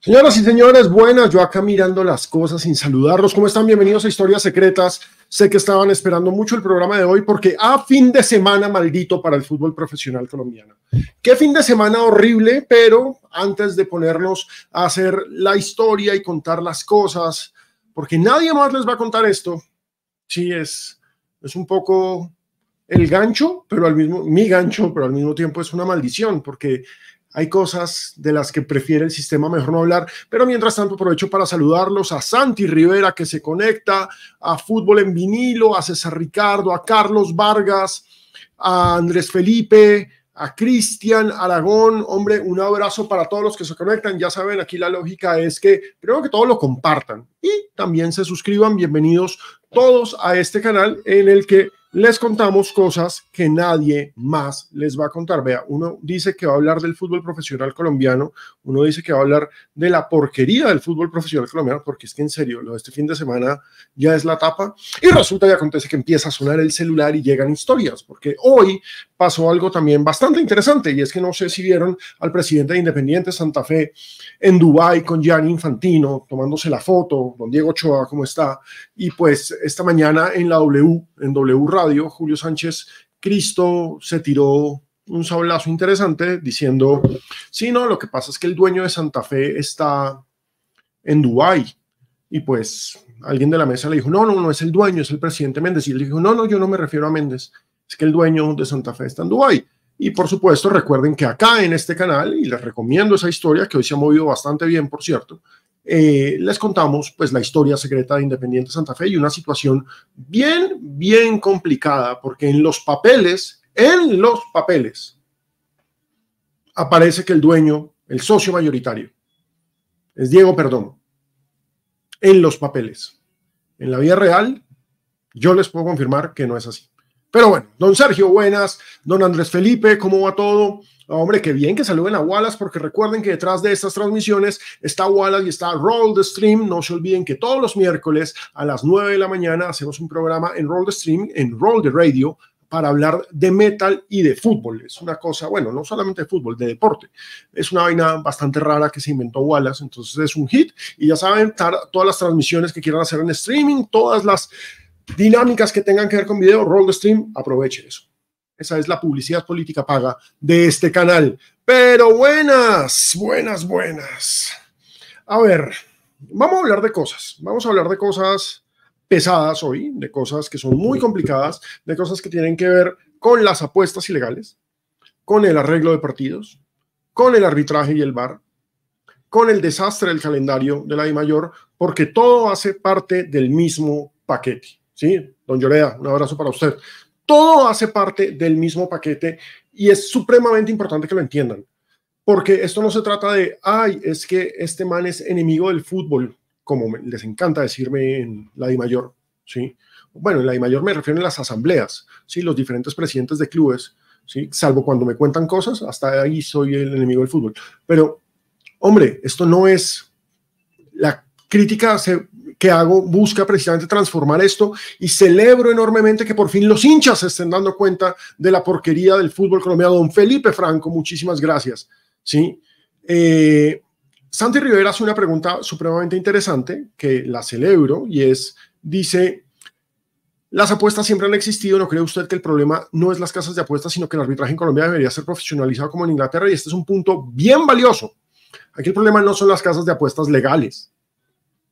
Señoras y señores, buenas. Yo acá mirando las cosas sin saludarlos. ¿Cómo están? Bienvenidos a Historias Secretas. Sé que estaban esperando mucho el programa de hoy porque a fin de semana maldito para el fútbol profesional colombiano. Qué fin de semana horrible, pero antes de ponernos a hacer la historia y contar las cosas, porque nadie más les va a contar esto, sí es, es un poco el gancho, pero al mismo, mi gancho, pero al mismo tiempo es una maldición, porque hay cosas de las que prefiere el sistema mejor no hablar, pero mientras tanto aprovecho para saludarlos a Santi Rivera que se conecta, a Fútbol en Vinilo, a César Ricardo, a Carlos Vargas, a Andrés Felipe, a Cristian Aragón. Hombre, un abrazo para todos los que se conectan. Ya saben, aquí la lógica es que creo que todos lo compartan y también se suscriban. Bienvenidos todos a este canal en el que les contamos cosas que nadie más les va a contar. Vea, uno dice que va a hablar del fútbol profesional colombiano, uno dice que va a hablar de la porquería del fútbol profesional colombiano, porque es que en serio, lo de este fin de semana ya es la tapa, y resulta y acontece que empieza a sonar el celular y llegan historias, porque hoy pasó algo también bastante interesante, y es que no sé si vieron al presidente de Independiente Santa Fe en Dubái con Gianni Infantino, tomándose la foto, don Diego Choa, ¿cómo está? Y pues esta mañana en la W, en W radio, Julio Sánchez Cristo se tiró un sablazo interesante diciendo, sí, no, lo que pasa es que el dueño de Santa Fe está en Dubái. Y pues alguien de la mesa le dijo, no, no, no es el dueño, es el presidente Méndez. Y le dijo, no, no, yo no me refiero a Méndez, es que el dueño de Santa Fe está en Dubái. Y por supuesto, recuerden que acá en este canal, y les recomiendo esa historia, que hoy se ha movido bastante bien, por cierto, eh, les contamos pues la historia secreta de Independiente Santa Fe y una situación bien, bien complicada, porque en los papeles, en los papeles, aparece que el dueño, el socio mayoritario, es Diego Perdomo. En los papeles. En la vida real, yo les puedo confirmar que no es así. Pero bueno, don Sergio, buenas. Don Andrés Felipe, ¿cómo va todo? Hombre, qué bien que saluden a Wallace, porque recuerden que detrás de estas transmisiones está Wallace y está Roll the Stream. No se olviden que todos los miércoles a las 9 de la mañana hacemos un programa en Roll the Stream, en Roll the Radio, para hablar de metal y de fútbol. Es una cosa, bueno, no solamente de fútbol, de deporte. Es una vaina bastante rara que se inventó Wallace, entonces es un hit. Y ya saben, todas las transmisiones que quieran hacer en streaming, todas las dinámicas que tengan que ver con video, roll the stream, aprovechen eso. Esa es la publicidad política paga de este canal. Pero buenas, buenas, buenas. A ver, vamos a hablar de cosas. Vamos a hablar de cosas pesadas hoy, de cosas que son muy complicadas, de cosas que tienen que ver con las apuestas ilegales, con el arreglo de partidos, con el arbitraje y el bar con el desastre del calendario de la I mayor, porque todo hace parte del mismo paquete. ¿Sí? Don Lloreda, un abrazo para usted todo hace parte del mismo paquete y es supremamente importante que lo entiendan, porque esto no se trata de, ay, es que este man es enemigo del fútbol, como les encanta decirme en la Di Mayor, ¿sí? Bueno, en la Di Mayor me refiero a las asambleas, ¿sí? Los diferentes presidentes de clubes, ¿sí? Salvo cuando me cuentan cosas, hasta ahí soy el enemigo del fútbol. Pero, hombre, esto no es... La crítica se hago busca precisamente transformar esto y celebro enormemente que por fin los hinchas se estén dando cuenta de la porquería del fútbol colombiano. Don Felipe Franco, muchísimas gracias. ¿sí? Eh, Santi Rivera hace una pregunta supremamente interesante que la celebro y es, dice, las apuestas siempre han existido, ¿no cree usted que el problema no es las casas de apuestas, sino que el arbitraje en Colombia debería ser profesionalizado como en Inglaterra? Y este es un punto bien valioso. Aquí el problema no son las casas de apuestas legales,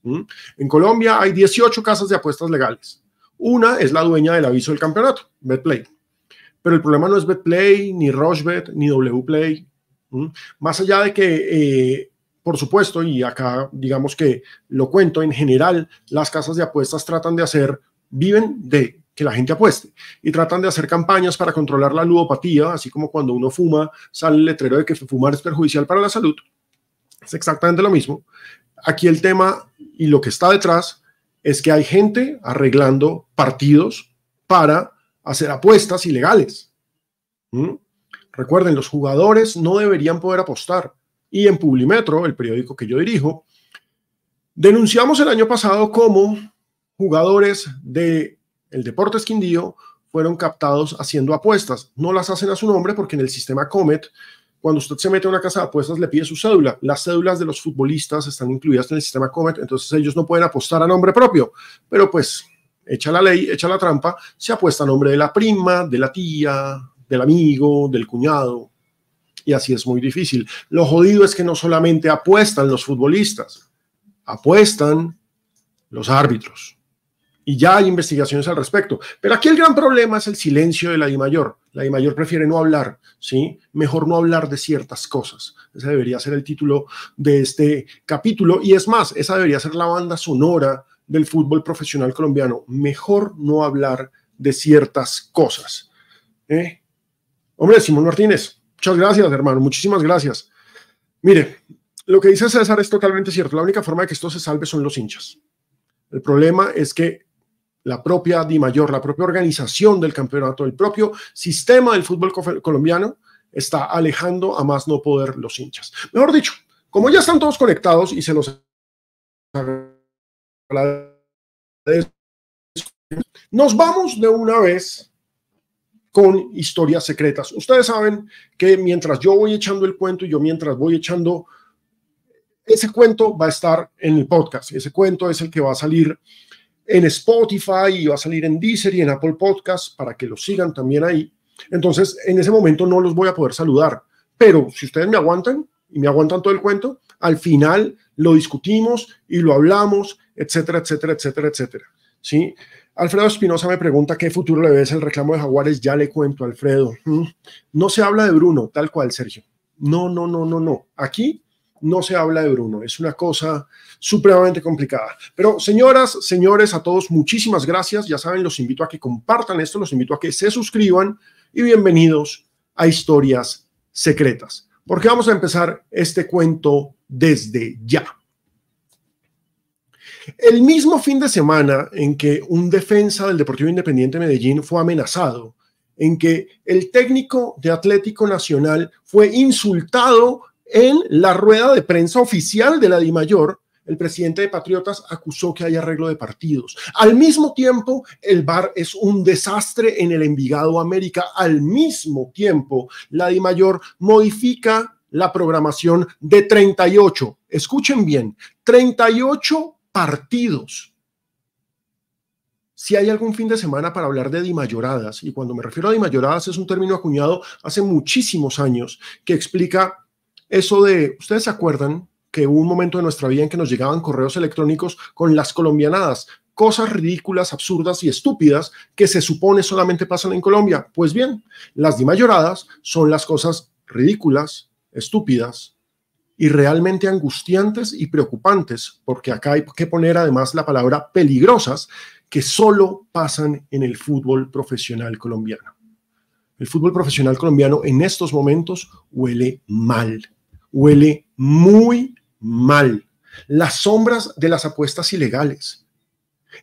¿Mm? En Colombia hay 18 casas de apuestas legales. Una es la dueña del aviso del campeonato, BetPlay. Pero el problema no es BetPlay, ni Rochebet, ni WPlay. ¿Mm? Más allá de que, eh, por supuesto, y acá digamos que lo cuento, en general las casas de apuestas tratan de hacer, viven de que la gente apueste y tratan de hacer campañas para controlar la ludopatía, así como cuando uno fuma sale el letrero de que fumar es perjudicial para la salud. Es exactamente lo mismo. Aquí el tema y lo que está detrás es que hay gente arreglando partidos para hacer apuestas ilegales. ¿Mm? Recuerden, los jugadores no deberían poder apostar. Y en Publimetro, el periódico que yo dirijo, denunciamos el año pasado cómo jugadores del el Deportes Quindío fueron captados haciendo apuestas. No las hacen a su nombre porque en el sistema Comet cuando usted se mete a una casa de apuestas, le pide su cédula. Las cédulas de los futbolistas están incluidas en el sistema Comet, entonces ellos no pueden apostar a nombre propio. Pero pues, echa la ley, echa la trampa, se apuesta a nombre de la prima, de la tía, del amigo, del cuñado. Y así es muy difícil. Lo jodido es que no solamente apuestan los futbolistas, apuestan los árbitros y ya hay investigaciones al respecto. Pero aquí el gran problema es el silencio de la I mayor. La I mayor prefiere no hablar, ¿sí? Mejor no hablar de ciertas cosas. Ese debería ser el título de este capítulo. Y es más, esa debería ser la banda sonora del fútbol profesional colombiano. Mejor no hablar de ciertas cosas. ¿eh? Hombre, Simón Martínez, muchas gracias, hermano. Muchísimas gracias. Mire, lo que dice César es totalmente cierto. La única forma de que esto se salve son los hinchas. El problema es que la propia Di Mayor, la propia organización del campeonato, el propio sistema del fútbol colombiano está alejando a más no poder los hinchas. Mejor dicho, como ya están todos conectados y se los nos vamos de una vez con historias secretas. Ustedes saben que mientras yo voy echando el cuento y yo mientras voy echando ese cuento va a estar en el podcast. Ese cuento es el que va a salir en Spotify y va a salir en Deezer y en Apple Podcast para que lo sigan también ahí. Entonces, en ese momento no los voy a poder saludar, pero si ustedes me aguantan y me aguantan todo el cuento, al final lo discutimos y lo hablamos, etcétera, etcétera, etcétera, etcétera. ¿Sí? Alfredo Espinosa me pregunta qué futuro le ves al reclamo de Jaguares. Ya le cuento, Alfredo. Mm, no se habla de Bruno, tal cual, Sergio. No, no, no, no, no. Aquí no se habla de Bruno. Es una cosa supremamente complicada. Pero señoras, señores, a todos muchísimas gracias. Ya saben, los invito a que compartan esto, los invito a que se suscriban y bienvenidos a Historias Secretas, porque vamos a empezar este cuento desde ya. El mismo fin de semana en que un defensa del Deportivo Independiente de Medellín fue amenazado, en que el técnico de Atlético Nacional fue insultado en la rueda de prensa oficial de la DIMAYOR, el presidente de Patriotas acusó que hay arreglo de partidos. Al mismo tiempo, el bar es un desastre en el Envigado América. Al mismo tiempo, la DIMAYOR modifica la programación de 38, escuchen bien, 38 partidos. Si hay algún fin de semana para hablar de dimayoradas, y cuando me refiero a dimayoradas es un término acuñado hace muchísimos años que explica eso de, ¿ustedes se acuerdan que hubo un momento de nuestra vida en que nos llegaban correos electrónicos con las colombianadas? Cosas ridículas, absurdas y estúpidas que se supone solamente pasan en Colombia. Pues bien, las dimayoradas son las cosas ridículas, estúpidas y realmente angustiantes y preocupantes, porque acá hay que poner además la palabra peligrosas, que solo pasan en el fútbol profesional colombiano. El fútbol profesional colombiano en estos momentos huele mal huele muy mal. Las sombras de las apuestas ilegales.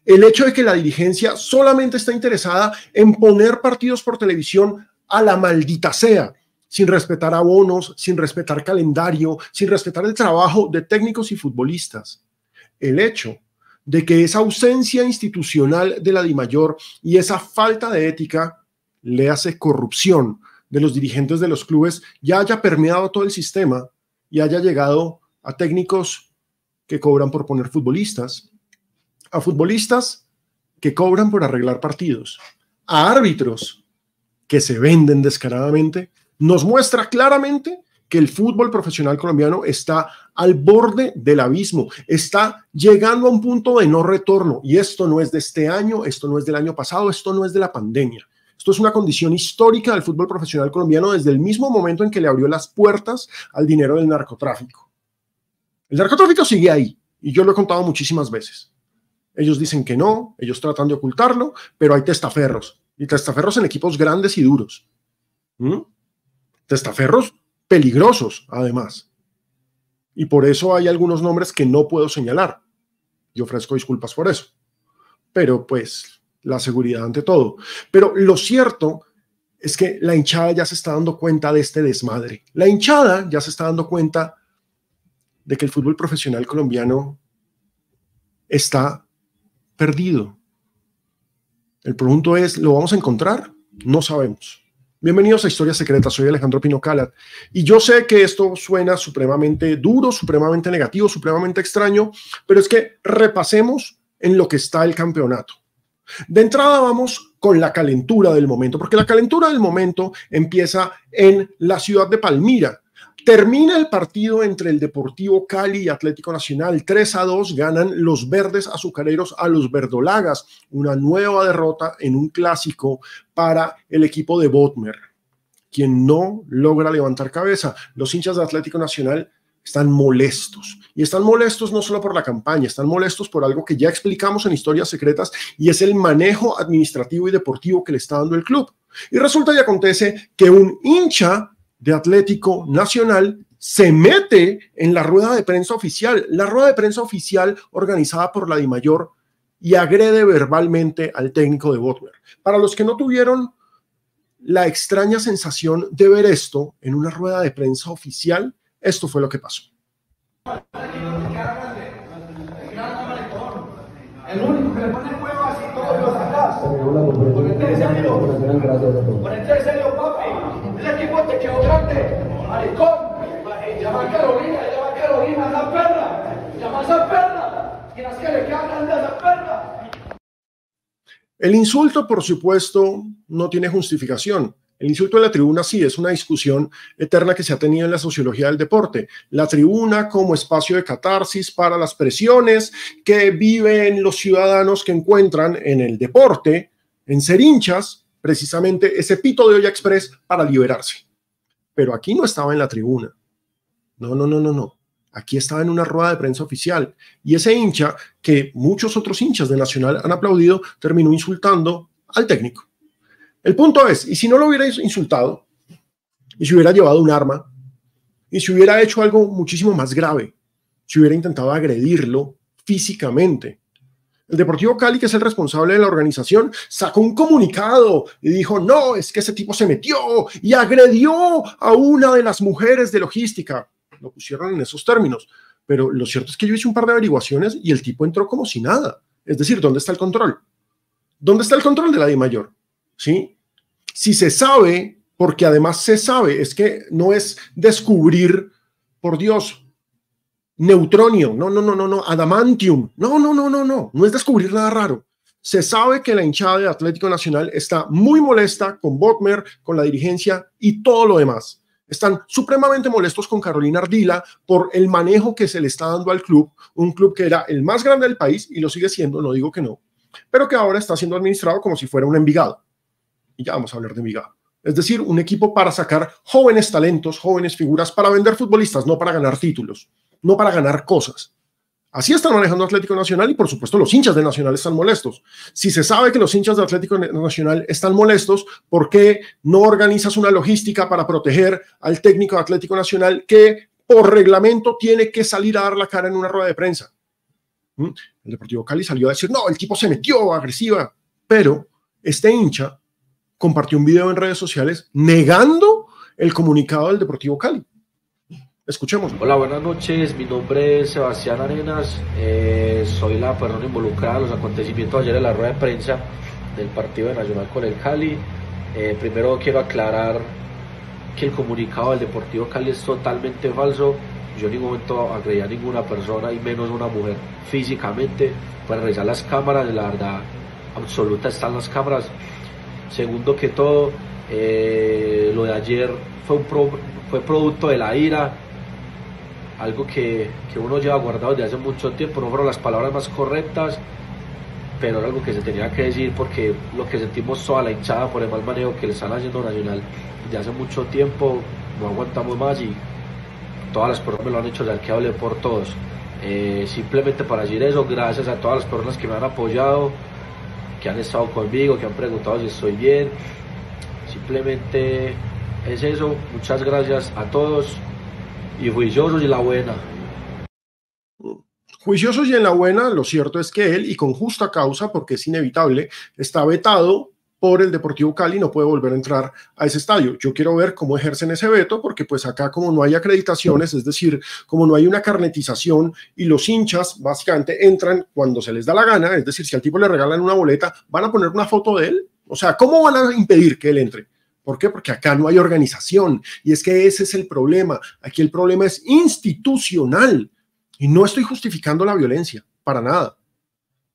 El hecho de que la dirigencia solamente está interesada en poner partidos por televisión a la maldita sea, sin respetar abonos, sin respetar calendario, sin respetar el trabajo de técnicos y futbolistas. El hecho de que esa ausencia institucional de la DIMAYOR y esa falta de ética le hace corrupción de los dirigentes de los clubes ya haya permeado todo el sistema y haya llegado a técnicos que cobran por poner futbolistas, a futbolistas que cobran por arreglar partidos, a árbitros que se venden descaradamente, nos muestra claramente que el fútbol profesional colombiano está al borde del abismo, está llegando a un punto de no retorno. Y esto no es de este año, esto no es del año pasado, esto no es de la pandemia. Esto es una condición histórica del fútbol profesional colombiano desde el mismo momento en que le abrió las puertas al dinero del narcotráfico. El narcotráfico sigue ahí, y yo lo he contado muchísimas veces. Ellos dicen que no, ellos tratan de ocultarlo, pero hay testaferros, y testaferros en equipos grandes y duros. ¿Mm? Testaferros peligrosos, además. Y por eso hay algunos nombres que no puedo señalar. Yo ofrezco disculpas por eso. Pero pues la seguridad ante todo. Pero lo cierto es que la hinchada ya se está dando cuenta de este desmadre. La hinchada ya se está dando cuenta de que el fútbol profesional colombiano está perdido. El punto es, ¿lo vamos a encontrar? No sabemos. Bienvenidos a Historia Secreta, soy Alejandro Pino Calat y yo sé que esto suena supremamente duro, supremamente negativo, supremamente extraño, pero es que repasemos en lo que está el campeonato. De entrada vamos con la calentura del momento, porque la calentura del momento empieza en la ciudad de Palmira. Termina el partido entre el Deportivo Cali y Atlético Nacional. 3 a 2 ganan los verdes azucareros a los verdolagas. Una nueva derrota en un clásico para el equipo de Botmer, quien no logra levantar cabeza. Los hinchas de Atlético Nacional están molestos. Y están molestos no solo por la campaña, están molestos por algo que ya explicamos en historias secretas y es el manejo administrativo y deportivo que le está dando el club. Y resulta y acontece que un hincha de Atlético Nacional se mete en la rueda de prensa oficial, la rueda de prensa oficial organizada por la DIMAYOR y agrede verbalmente al técnico de Butler. Para los que no tuvieron la extraña sensación de ver esto en una rueda de prensa oficial, esto fue lo que pasó. El único que le pone huevo así todos los atrás. Ponete en serio. Ponete en serio, papi. El equipo te este quedó grande. Maricón. Llama a Carolina, llama a Carolina, a la perra. Llama a esa perra. Tienes que le queda grande a esa perra. El insulto, por supuesto, no tiene justificación. El insulto en la tribuna sí es una discusión eterna que se ha tenido en la sociología del deporte. La tribuna como espacio de catarsis para las presiones que viven los ciudadanos que encuentran en el deporte, en ser hinchas, precisamente ese pito de olla express para liberarse. Pero aquí no estaba en la tribuna. No, no, no, no, no. Aquí estaba en una rueda de prensa oficial y ese hincha que muchos otros hinchas de Nacional han aplaudido terminó insultando al técnico. El punto es, y si no lo hubiera insultado, y si hubiera llevado un arma, y si hubiera hecho algo muchísimo más grave, si hubiera intentado agredirlo físicamente, el Deportivo Cali, que es el responsable de la organización, sacó un comunicado y dijo, no, es que ese tipo se metió y agredió a una de las mujeres de logística. Lo pusieron en esos términos. Pero lo cierto es que yo hice un par de averiguaciones y el tipo entró como si nada. Es decir, ¿dónde está el control? ¿Dónde está el control de la mayor? ¿sí? Si se sabe, porque además se sabe, es que no es descubrir, por Dios, neutronio, no, no, no, no, no, adamantium, no, no, no, no, no, no es descubrir nada raro. Se sabe que la hinchada de Atlético Nacional está muy molesta con Botmer, con la dirigencia y todo lo demás. Están supremamente molestos con Carolina Ardila por el manejo que se le está dando al club, un club que era el más grande del país y lo sigue siendo, no digo que no, pero que ahora está siendo administrado como si fuera un Envigado y ya vamos a hablar de Miga. Es decir, un equipo para sacar jóvenes talentos, jóvenes figuras, para vender futbolistas, no para ganar títulos, no para ganar cosas. Así están manejando Atlético Nacional y por supuesto los hinchas de Nacional están molestos. Si se sabe que los hinchas de Atlético Nacional están molestos, ¿por qué no organizas una logística para proteger al técnico de Atlético Nacional que por reglamento tiene que salir a dar la cara en una rueda de prensa? ¿Mm? El Deportivo Cali salió a decir, no, el tipo se metió agresiva, pero este hincha compartió un video en redes sociales negando el comunicado del Deportivo Cali. Escuchemos. Hola, buenas noches. Mi nombre es Sebastián Arenas. Eh, soy la persona involucrada en los acontecimientos ayer en la rueda de prensa del partido de Nacional con el Cali. Eh, primero quiero aclarar que el comunicado del Deportivo Cali es totalmente falso. Yo en ningún momento agredí a ninguna persona y menos a una mujer físicamente. Para revisar las cámaras, la verdad absoluta están las cámaras. Segundo que todo, eh, lo de ayer fue, producto de la ira, algo que, uno lleva guardado desde hace mucho tiempo, no fueron las palabras más correctas, pero era algo que se tenía que decir porque lo que sentimos toda la hinchada por el mal manejo que le están haciendo Nacional desde hace mucho tiempo, no aguantamos más y todas las personas me lo han hecho, ya que hablé por todos. Eh, simplemente para decir eso, gracias a todas las personas que me han apoyado, que han estado conmigo, que han preguntado si estoy bien. Simplemente es eso. Muchas gracias a todos y juiciosos y la buena. Juiciosos y en la buena, lo cierto es que él, y con justa causa, porque es inevitable, está vetado por el Deportivo Cali no puede volver a entrar a ese estadio. Yo quiero ver cómo ejercen ese veto, porque pues acá como no hay acreditaciones, es decir, como no hay una carnetización y los hinchas básicamente entran cuando se les da la gana, es decir, si al tipo le regalan una boleta, van a poner una foto de él. O sea, ¿cómo van a impedir que él entre? ¿Por qué? Porque acá no hay organización y es que ese es el problema. Aquí el problema es institucional y no estoy justificando la violencia, para nada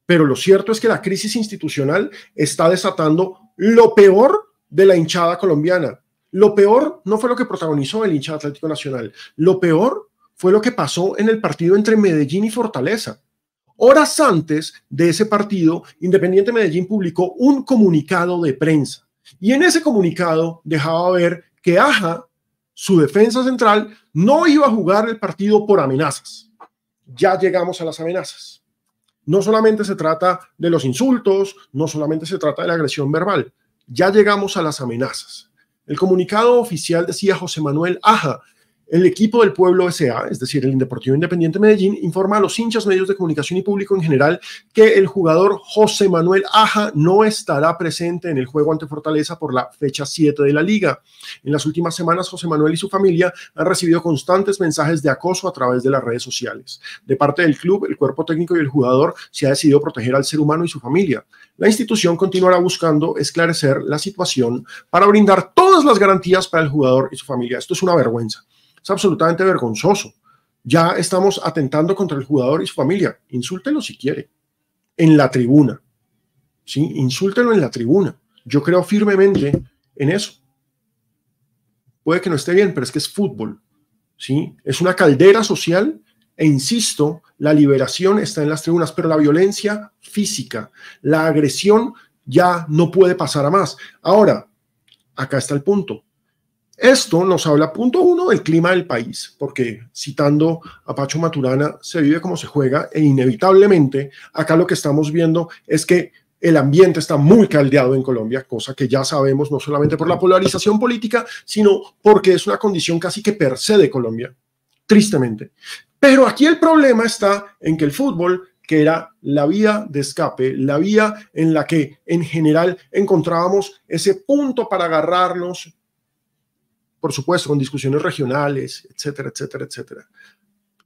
pero lo cierto es que la crisis institucional está desatando lo peor de la hinchada colombiana. Lo peor no fue lo que protagonizó el hincha Atlético Nacional. Lo peor fue lo que pasó en el partido entre Medellín y Fortaleza. Horas antes de ese partido, Independiente Medellín publicó un comunicado de prensa. Y en ese comunicado dejaba ver que Aja, su defensa central, no iba a jugar el partido por amenazas. Ya llegamos a las amenazas no solamente se trata de los insultos, no solamente se trata de la agresión verbal, ya llegamos a las amenazas. El comunicado oficial decía José Manuel Aja el equipo del pueblo SA, es decir, el Deportivo Independiente Medellín, informa a los hinchas, medios de comunicación y público en general que el jugador José Manuel Aja no estará presente en el juego ante Fortaleza por la fecha 7 de la liga. En las últimas semanas, José Manuel y su familia han recibido constantes mensajes de acoso a través de las redes sociales. De parte del club, el cuerpo técnico y el jugador se ha decidido proteger al ser humano y su familia. La institución continuará buscando esclarecer la situación para brindar todas las garantías para el jugador y su familia. Esto es una vergüenza. Es absolutamente vergonzoso. Ya estamos atentando contra el jugador y su familia. Insúltelo si quiere. En la tribuna. ¿Sí? Insúltelo en la tribuna. Yo creo firmemente en eso. Puede que no esté bien, pero es que es fútbol. ¿Sí? Es una caldera social e insisto, la liberación está en las tribunas, pero la violencia física, la agresión ya no puede pasar a más. Ahora, acá está el punto. Esto nos habla, punto uno, del clima del país, porque citando a Pacho Maturana, se vive como se juega e inevitablemente acá lo que estamos viendo es que el ambiente está muy caldeado en Colombia, cosa que ya sabemos no solamente por la polarización política, sino porque es una condición casi que per de Colombia, tristemente. Pero aquí el problema está en que el fútbol que era la vía de escape, la vía en la que en general encontrábamos ese punto para agarrarnos por supuesto, con discusiones regionales, etcétera, etcétera, etcétera.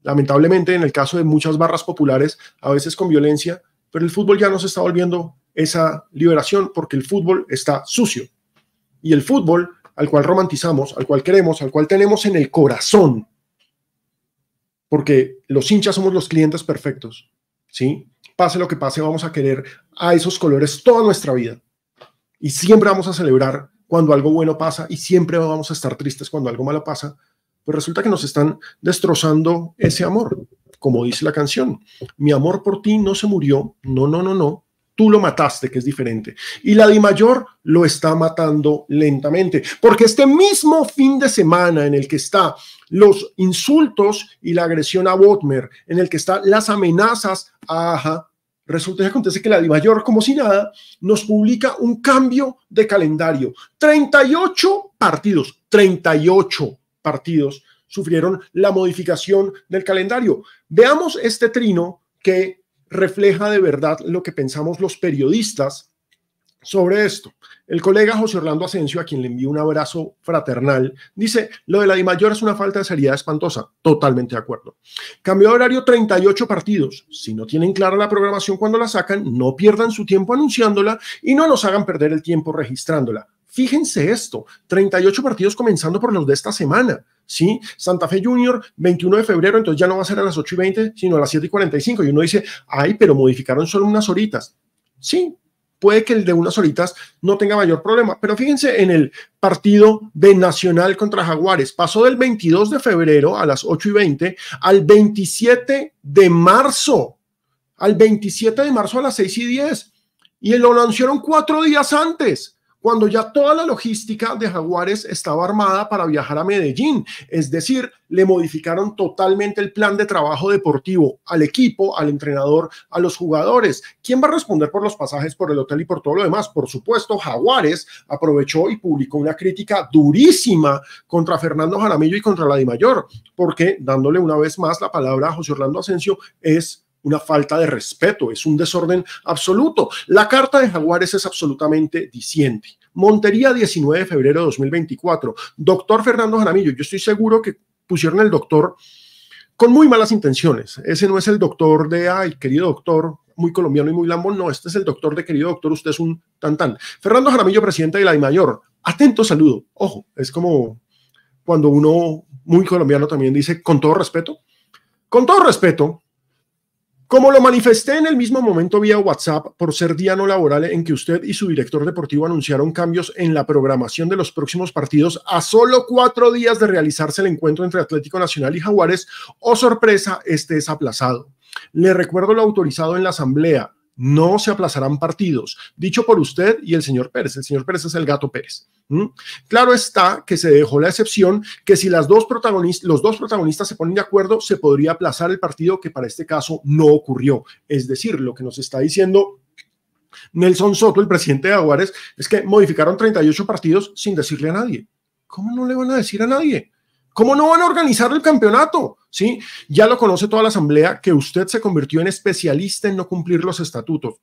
Lamentablemente, en el caso de muchas barras populares, a veces con violencia, pero el fútbol ya no se está volviendo esa liberación porque el fútbol está sucio. Y el fútbol, al cual romantizamos, al cual queremos, al cual tenemos en el corazón, porque los hinchas somos los clientes perfectos, ¿sí? Pase lo que pase, vamos a querer a esos colores toda nuestra vida. Y siempre vamos a celebrar cuando algo bueno pasa y siempre vamos a estar tristes cuando algo malo pasa, pues resulta que nos están destrozando ese amor, como dice la canción. Mi amor por ti no se murió, no, no, no, no, tú lo mataste, que es diferente. Y la Di Mayor lo está matando lentamente, porque este mismo fin de semana en el que está los insultos y la agresión a Botmer, en el que están las amenazas a Aja, Resulta que acontece que la Liga como si nada, nos publica un cambio de calendario. 38 partidos, 38 partidos sufrieron la modificación del calendario. Veamos este trino que refleja de verdad lo que pensamos los periodistas sobre esto. El colega José Orlando Asensio, a quien le envío un abrazo fraternal, dice, lo de la Mayor es una falta de seriedad espantosa. Totalmente de acuerdo. Cambio de horario 38 partidos. Si no tienen clara la programación cuando la sacan, no pierdan su tiempo anunciándola y no nos hagan perder el tiempo registrándola. Fíjense esto, 38 partidos comenzando por los de esta semana. ¿sí? Santa Fe Junior, 21 de febrero, entonces ya no va a ser a las 8 y 20, sino a las 7 y 45. Y uno dice, ay, pero modificaron solo unas horitas. Sí, puede que el de unas horitas no tenga mayor problema. Pero fíjense en el partido de Nacional contra Jaguares. Pasó del 22 de febrero a las 8 y 20 al 27 de marzo. Al 27 de marzo a las 6 y 10. Y lo anunciaron cuatro días antes cuando ya toda la logística de Jaguares estaba armada para viajar a Medellín. Es decir, le modificaron totalmente el plan de trabajo deportivo al equipo, al entrenador, a los jugadores. ¿Quién va a responder por los pasajes, por el hotel y por todo lo demás? Por supuesto, Jaguares aprovechó y publicó una crítica durísima contra Fernando Jaramillo y contra la Dimayor, porque dándole una vez más la palabra a José Orlando Asensio es una falta de respeto, es un desorden absoluto. La carta de Jaguares es absolutamente disiente. Montería, 19 de febrero de 2024. Doctor Fernando Jaramillo, yo estoy seguro que pusieron el doctor con muy malas intenciones. Ese no es el doctor de, ay, querido doctor, muy colombiano y muy lambón. No, este es el doctor de querido doctor, usted es un tan tan. Fernando Jaramillo, presidente de la mayor Atento saludo. Ojo, es como cuando uno muy colombiano también dice, con todo respeto. Con todo respeto, como lo manifesté en el mismo momento vía WhatsApp por ser día no laboral en que usted y su director deportivo anunciaron cambios en la programación de los próximos partidos a solo cuatro días de realizarse el encuentro entre Atlético Nacional y Jaguares, o oh sorpresa, este es aplazado. Le recuerdo lo autorizado en la asamblea, no se aplazarán partidos, dicho por usted y el señor Pérez. El señor Pérez es el gato Pérez. Claro está que se dejó la excepción que si las dos protagonistas, los dos protagonistas se ponen de acuerdo, se podría aplazar el partido que para este caso no ocurrió. Es decir, lo que nos está diciendo Nelson Soto, el presidente de Aguares, es que modificaron 38 partidos sin decirle a nadie. ¿Cómo no le van a decir a nadie? ¿Cómo no van a organizar el campeonato? ¿sí? Ya lo conoce toda la asamblea que usted se convirtió en especialista en no cumplir los estatutos.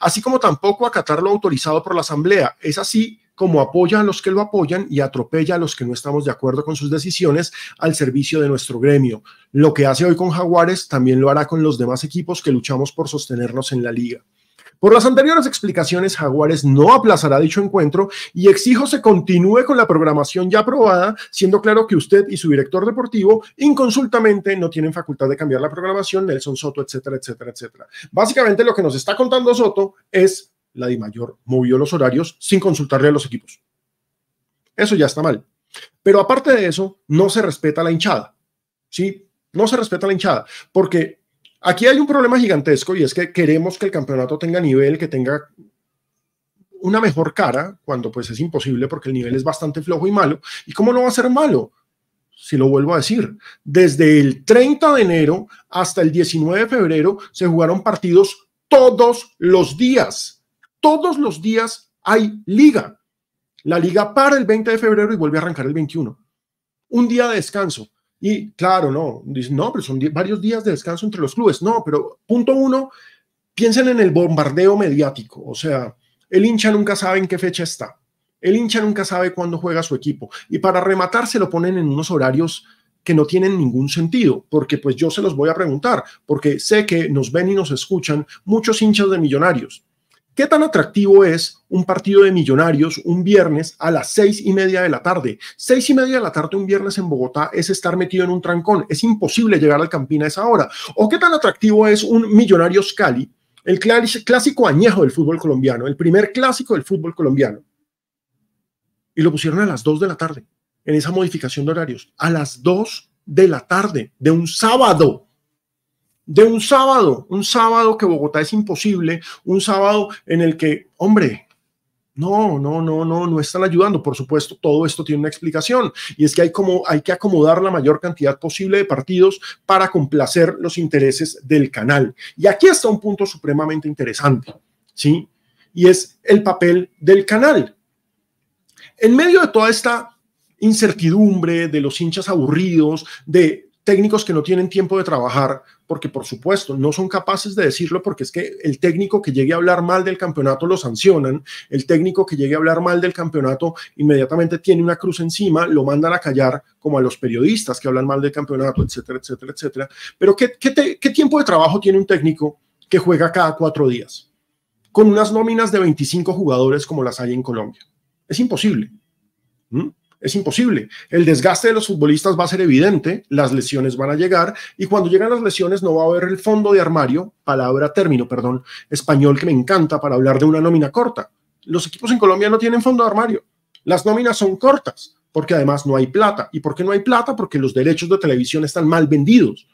Así como tampoco acatar lo autorizado por la asamblea. Es así como apoya a los que lo apoyan y atropella a los que no estamos de acuerdo con sus decisiones al servicio de nuestro gremio. Lo que hace hoy con Jaguares también lo hará con los demás equipos que luchamos por sostenernos en la liga. Por las anteriores explicaciones, Jaguares no aplazará dicho encuentro y exijo se continúe con la programación ya aprobada, siendo claro que usted y su director deportivo inconsultamente no tienen facultad de cambiar la programación, Nelson Soto, etcétera, etcétera, etcétera. Básicamente lo que nos está contando Soto es la Di Mayor movió los horarios sin consultarle a los equipos. Eso ya está mal. Pero aparte de eso, no se respeta la hinchada. ¿Sí? No se respeta la hinchada, porque Aquí hay un problema gigantesco y es que queremos que el campeonato tenga nivel, que tenga una mejor cara, cuando pues es imposible porque el nivel es bastante flojo y malo. ¿Y cómo no va a ser malo? si lo vuelvo a decir, desde el 30 de enero hasta el 19 de febrero se jugaron partidos todos los días. Todos los días hay liga. La liga para el 20 de febrero y vuelve a arrancar el 21. Un día de descanso. Y claro, no, no, pero son varios días de descanso entre los clubes. No, pero punto uno, piensen en el bombardeo mediático. O sea, el hincha nunca sabe en qué fecha está. El hincha nunca sabe cuándo juega su equipo. Y para rematar se lo ponen en unos horarios que no tienen ningún sentido, porque pues yo se los voy a preguntar, porque sé que nos ven y nos escuchan muchos hinchas de millonarios. ¿Qué tan atractivo es un partido de millonarios un viernes a las seis y media de la tarde? Seis y media de la tarde un viernes en Bogotá es estar metido en un trancón. Es imposible llegar al Campina a esa hora. ¿O qué tan atractivo es un Millonarios Cali, el clásico añejo del fútbol colombiano, el primer clásico del fútbol colombiano? Y lo pusieron a las dos de la tarde, en esa modificación de horarios, a las dos de la tarde de un sábado de un sábado, un sábado que Bogotá es imposible, un sábado en el que, hombre, no, no, no, no, no están ayudando. Por supuesto, todo esto tiene una explicación y es que hay, como, hay que acomodar la mayor cantidad posible de partidos para complacer los intereses del canal. Y aquí está un punto supremamente interesante, ¿sí? Y es el papel del canal. En medio de toda esta incertidumbre, de los hinchas aburridos, de técnicos que no tienen tiempo de trabajar, porque por supuesto no son capaces de decirlo, porque es que el técnico que llegue a hablar mal del campeonato lo sancionan, el técnico que llegue a hablar mal del campeonato inmediatamente tiene una cruz encima, lo mandan a callar, como a los periodistas que hablan mal del campeonato, etcétera, etcétera, etcétera. Pero ¿qué, tiempo de trabajo tiene un técnico que juega cada cuatro días? Con unas nóminas de 25 jugadores como las hay en Colombia. Es imposible. ¿Mm? Es imposible. El desgaste de los futbolistas va a ser evidente, las lesiones van a llegar y cuando llegan las lesiones no va a haber el fondo de armario, palabra término, perdón, español que me encanta para hablar de una nómina corta. Los equipos en Colombia no tienen fondo de armario. Las nóminas son cortas porque además no hay plata. ¿Y por qué no hay plata? Porque los derechos de televisión están mal vendidos.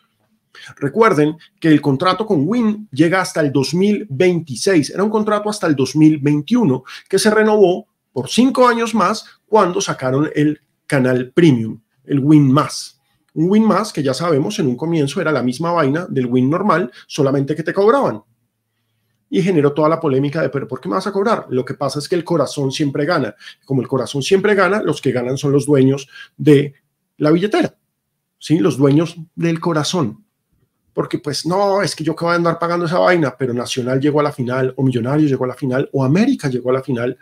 Recuerden que el contrato con Win llega hasta el 2026. Era un contrato hasta el 2021 que se renovó por cinco años más cuando sacaron el canal premium, el Win Más. Un Win Más que ya sabemos en un comienzo era la misma vaina del Win normal, solamente que te cobraban. Y generó toda la polémica de, pero ¿por qué me vas a cobrar? Lo que pasa es que el corazón siempre gana. Como el corazón siempre gana, los que ganan son los dueños de la billetera, ¿sí? los dueños del corazón. Porque pues no, es que yo que voy a andar pagando esa vaina, pero Nacional llegó a la final, o Millonarios llegó a la final, o América llegó a la final,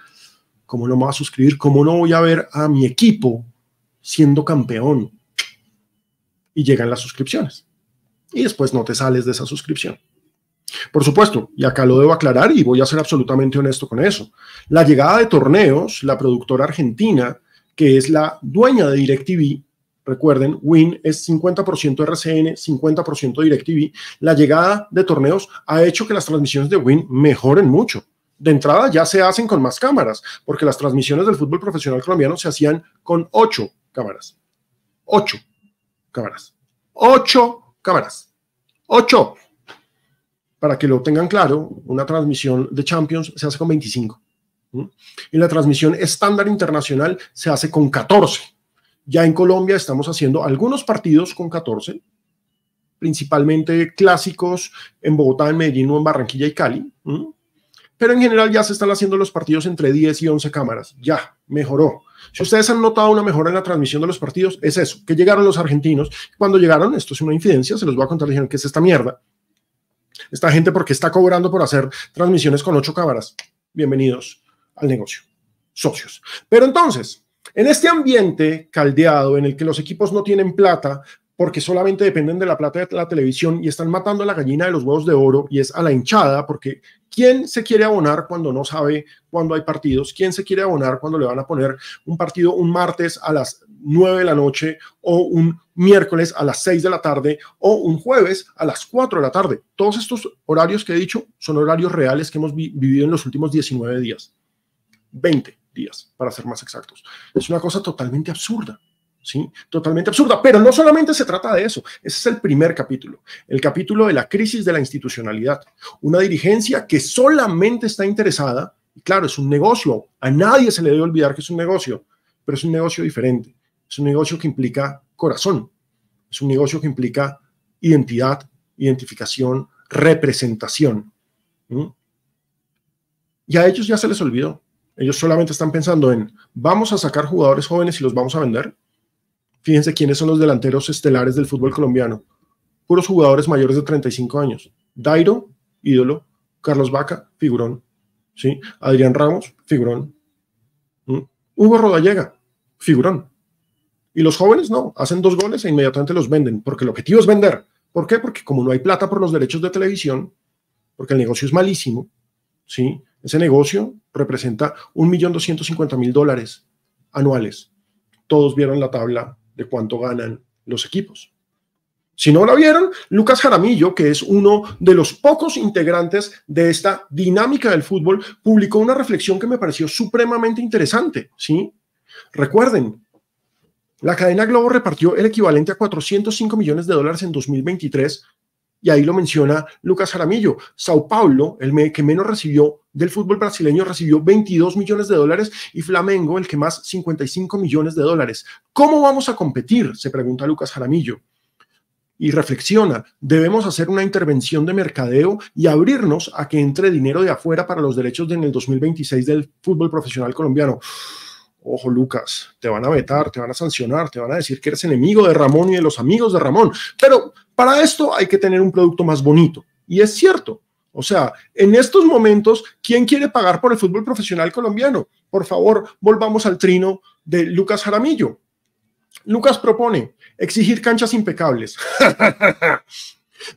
¿Cómo no me va a suscribir? ¿Cómo no voy a ver a mi equipo siendo campeón? Y llegan las suscripciones. Y después no te sales de esa suscripción. Por supuesto, y acá lo debo aclarar y voy a ser absolutamente honesto con eso. La llegada de torneos, la productora argentina, que es la dueña de DirecTV, recuerden, Win es 50% RCN, 50% DirecTV, la llegada de torneos ha hecho que las transmisiones de Win mejoren mucho de entrada ya se hacen con más cámaras, porque las transmisiones del fútbol profesional colombiano se hacían con ocho cámaras. Ocho cámaras. Ocho cámaras. Ocho. Para que lo tengan claro, una transmisión de Champions se hace con 25. ¿Mm? Y la transmisión estándar internacional se hace con 14. Ya en Colombia estamos haciendo algunos partidos con 14, principalmente clásicos en Bogotá, en Medellín o en Barranquilla y Cali. ¿Mm? pero en general ya se están haciendo los partidos entre 10 y 11 cámaras. Ya, mejoró. Si ustedes han notado una mejora en la transmisión de los partidos, es eso, que llegaron los argentinos. Cuando llegaron, esto es una infidencia, se los voy a contar, dijeron que es esta mierda. Esta gente porque está cobrando por hacer transmisiones con 8 cámaras. Bienvenidos al negocio, socios. Pero entonces, en este ambiente caldeado en el que los equipos no tienen plata, porque solamente dependen de la plata de la televisión y están matando la gallina de los huevos de oro y es a la hinchada, porque ¿quién se quiere abonar cuando no sabe cuándo hay partidos? ¿Quién se quiere abonar cuando le van a poner un partido un martes a las 9 de la noche o un miércoles a las 6 de la tarde o un jueves a las 4 de la tarde? Todos estos horarios que he dicho son horarios reales que hemos vivido en los últimos 19 días, 20 días para ser más exactos. Es una cosa totalmente absurda. ¿sí? Totalmente absurda. Pero no solamente se trata de eso, ese es el primer capítulo, el capítulo de la crisis de la institucionalidad, una dirigencia que solamente está interesada, y claro, es un negocio, a nadie se le debe olvidar que es un negocio, pero es un negocio diferente, es un negocio que implica corazón, es un negocio que implica identidad, identificación, representación. Y a ellos ya se les olvidó. Ellos solamente están pensando en, vamos a sacar jugadores jóvenes y los vamos a vender. Fíjense quiénes son los delanteros estelares del fútbol colombiano. Puros jugadores mayores de 35 años. Dairo, ídolo. Carlos Vaca, figurón. ¿sí? Adrián Ramos, figurón. ¿Mm? Hugo Rodallega, figurón. Y los jóvenes no, hacen dos goles e inmediatamente los venden, porque el objetivo es vender. ¿Por qué? Porque como no hay plata por los derechos de televisión, porque el negocio es malísimo, ¿sí? Ese negocio representa 1.250.000 dólares anuales. Todos vieron la tabla de cuánto ganan los equipos. Si no la vieron, Lucas Jaramillo, que es uno de los pocos integrantes de esta dinámica del fútbol, publicó una reflexión que me pareció supremamente interesante. ¿sí? Recuerden, la cadena Globo repartió el equivalente a 405 millones de dólares en 2023 y ahí lo menciona Lucas Jaramillo. Sao Paulo, el que menos recibió del fútbol brasileño, recibió 22 millones de dólares y Flamengo, el que más, 55 millones de dólares. ¿Cómo vamos a competir? Se pregunta Lucas Jaramillo. Y reflexiona, debemos hacer una intervención de mercadeo y abrirnos a que entre dinero de afuera para los derechos en el 2026 del fútbol profesional colombiano ojo Lucas, te van a vetar, te van a sancionar, te van a decir que eres enemigo de Ramón y de los amigos de Ramón. Pero para esto hay que tener un producto más bonito. Y es cierto. O sea, en estos momentos, ¿quién quiere pagar por el fútbol profesional colombiano? Por favor, volvamos al trino de Lucas Jaramillo. Lucas propone exigir canchas impecables.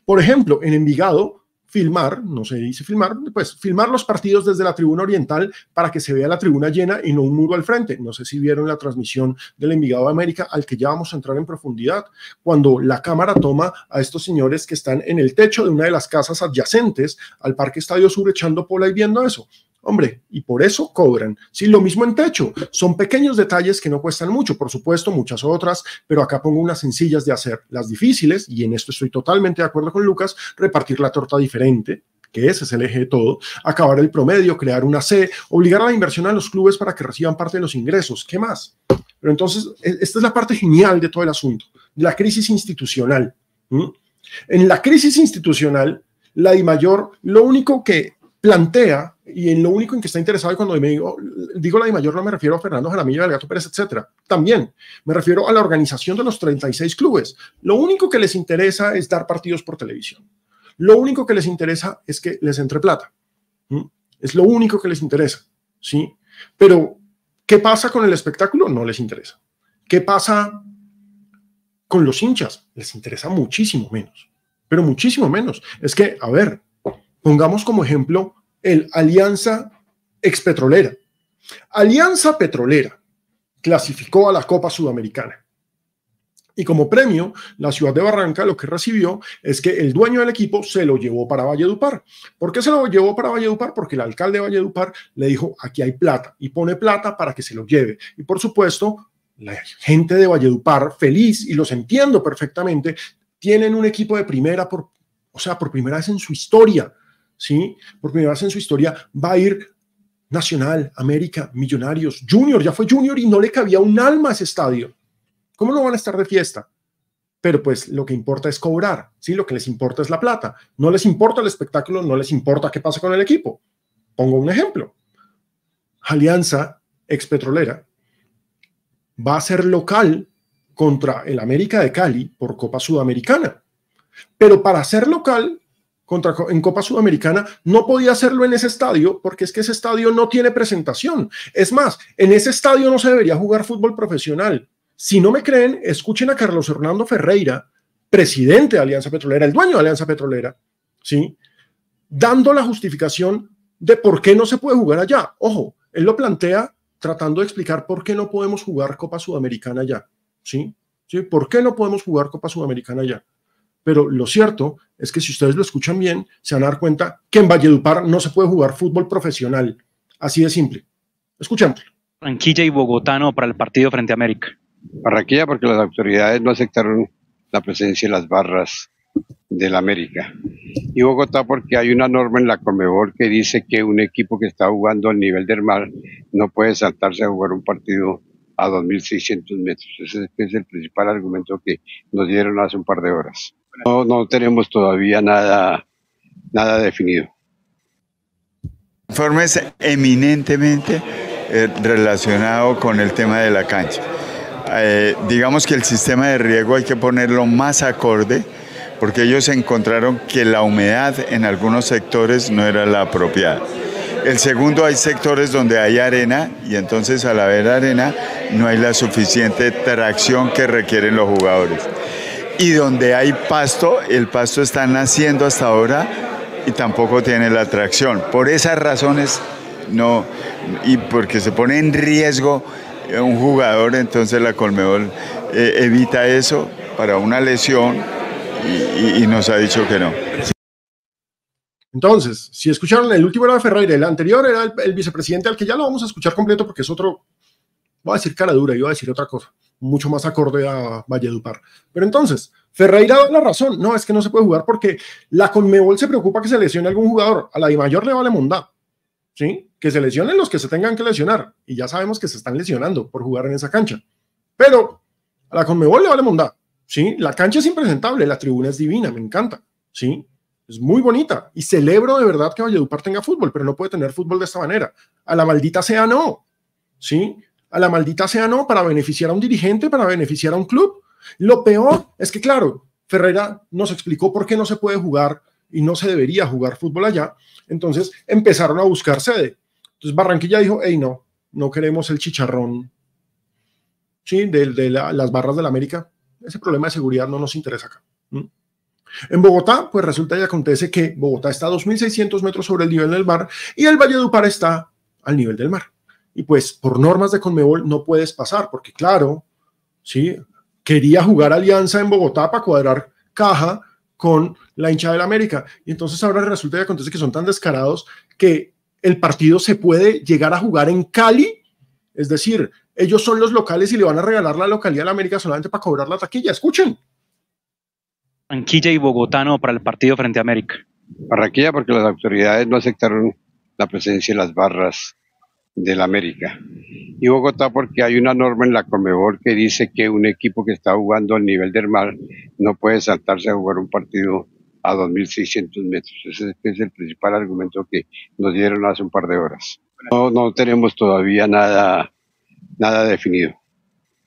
por ejemplo, en Envigado filmar, no se dice filmar, pues filmar los partidos desde la tribuna oriental para que se vea la tribuna llena y no un muro al frente. No sé si vieron la transmisión del Envigado de América, al que ya vamos a entrar en profundidad, cuando la cámara toma a estos señores que están en el techo de una de las casas adyacentes al Parque Estadio Sur echando pola y viendo eso. Hombre, y por eso cobran. Sí, lo mismo en techo. Son pequeños detalles que no cuestan mucho, por supuesto, muchas otras, pero acá pongo unas sencillas de hacer. Las difíciles, y en esto estoy totalmente de acuerdo con Lucas, repartir la torta diferente, que ese es el eje de todo, acabar el promedio, crear una C, obligar a la inversión a los clubes para que reciban parte de los ingresos, ¿qué más? Pero entonces, e, esta es la parte genial de todo el asunto, la crisis institucional. En la crisis institucional, la mayor, lo único que plantea, y en lo único en que está interesado, y cuando me digo, digo la de mayor, no me refiero a Fernando Jaramillo, Gato Pérez, etcétera. También me refiero a la organización de los 36 clubes. Lo único que les interesa es dar partidos por televisión. Lo único que les interesa es que les entre plata. Es lo único que les interesa. ¿sí? Pero, ¿qué pasa con el espectáculo? No les interesa. ¿Qué pasa con los hinchas? Les interesa muchísimo menos. Pero muchísimo menos. Es que, a ver, Pongamos como ejemplo el Alianza Expetrolera. Alianza Petrolera clasificó a la Copa Sudamericana. Y como premio, la ciudad de Barranca lo que recibió es que el dueño del equipo se lo llevó para Valledupar. ¿Por qué se lo llevó para Valledupar? Porque el alcalde de Valledupar le dijo, aquí hay plata, y pone plata para que se lo lleve. Y por supuesto, la gente de Valledupar, feliz, y los entiendo perfectamente, tienen un equipo de primera, por, o sea, por primera vez en su historia. ¿sí? Porque me en su historia, va a ir Nacional, América, Millonarios, Junior, ya fue Junior y no le cabía un alma a ese estadio. ¿Cómo no van a estar de fiesta? Pero pues lo que importa es cobrar, ¿sí? Lo que les importa es la plata. No les importa el espectáculo, no les importa qué pasa con el equipo. Pongo un ejemplo. Alianza expetrolera va a ser local contra el América de Cali por Copa Sudamericana. Pero para ser local contra, en Copa Sudamericana, no podía hacerlo en ese estadio porque es que ese estadio no tiene presentación. Es más, en ese estadio no se debería jugar fútbol profesional. Si no me creen, escuchen a Carlos Hernando Ferreira, presidente de Alianza Petrolera, el dueño de Alianza Petrolera, ¿sí? dando la justificación de por qué no se puede jugar allá. Ojo, él lo plantea tratando de explicar por qué no podemos jugar Copa Sudamericana allá. ¿Sí? ¿Sí? ¿Por qué no podemos jugar Copa Sudamericana allá? pero lo cierto es que si ustedes lo escuchan bien, se van a dar cuenta que en Valledupar no se puede jugar fútbol profesional. Así de simple. Escuchémoslo. Barranquilla y Bogotá para el partido frente a América. Barranquilla porque las autoridades no aceptaron la presencia de las barras del América. Y Bogotá porque hay una norma en la Conmebol que dice que un equipo que está jugando al nivel del mar no puede saltarse a jugar un partido a 2.600 metros. Ese es el principal argumento que nos dieron hace un par de horas. No, tenemos todavía nada, nada definido. Informe es eminentemente eh, relacionado con el tema de la cancha. Eh, digamos que el sistema de riego hay que ponerlo más acorde porque ellos encontraron que la humedad en algunos sectores no era la apropiada. El segundo, hay sectores donde hay arena y entonces al haber arena no hay la suficiente tracción que requieren los jugadores y donde hay pasto, el pasto está naciendo hasta ahora y tampoco tiene la tracción. Por esas razones no, y porque se pone en riesgo eh, un jugador, entonces la Colmebol eh, evita eso para una lesión y, nos ha dicho que no. Entonces, si escucharon, el último era Ferreira, el anterior era el, vicepresidente, al que ya lo vamos a escuchar completo porque es otro, voy a decir cara dura, yo voy a decir otra cosa mucho más acorde a Valledupar. Pero entonces, Ferreira da la razón. No, es que no se puede jugar porque la Conmebol se preocupa que se lesione algún jugador. A la de mayor le vale mundá. ¿Sí? Que se lesionen los que se tengan que lesionar. Y ya sabemos que se están lesionando por jugar en esa cancha. Pero a la Conmebol le vale mundá. ¿Sí? La cancha es impresentable, la tribuna es divina, me encanta. ¿Sí? Es muy bonita. Y celebro de verdad que Valledupar tenga fútbol, pero no puede tener fútbol de esta manera. A la maldita sea no. ¿Sí? a la maldita sea no, para beneficiar a un dirigente, para beneficiar a un club. Lo peor es que, claro, Ferrera nos explicó por qué no se puede jugar y no se debería jugar fútbol allá. Entonces empezaron a buscar sede. Entonces Barranquilla dijo, hey, no, no queremos el chicharrón ¿sí? de, de las barras de la América. Ese problema de seguridad no nos interesa acá. En Bogotá, pues resulta y acontece que Bogotá está a 2.600 metros sobre el nivel del mar y el Valle de Upar está al nivel del mar y pues por normas de Conmebol no puedes pasar, porque claro, sí, quería jugar Alianza en Bogotá para cuadrar caja con la hinchada del América. Y entonces ahora resulta que acontece que son tan descarados que el partido se puede llegar a jugar en Cali, es decir, ellos son los locales y le van a regalar la localidad a América solamente para cobrar la taquilla. Escuchen. Anquilla y bogotano para el partido frente a América. Barranquilla porque las autoridades no aceptaron la presencia de las barras de América. Y Bogotá porque hay una norma en la Comebol que dice que un equipo que está jugando al nivel del mar no puede saltarse a jugar un partido a 2.600 metros. Ese es el principal argumento que nos dieron hace un par de horas. No, no tenemos todavía nada, nada definido.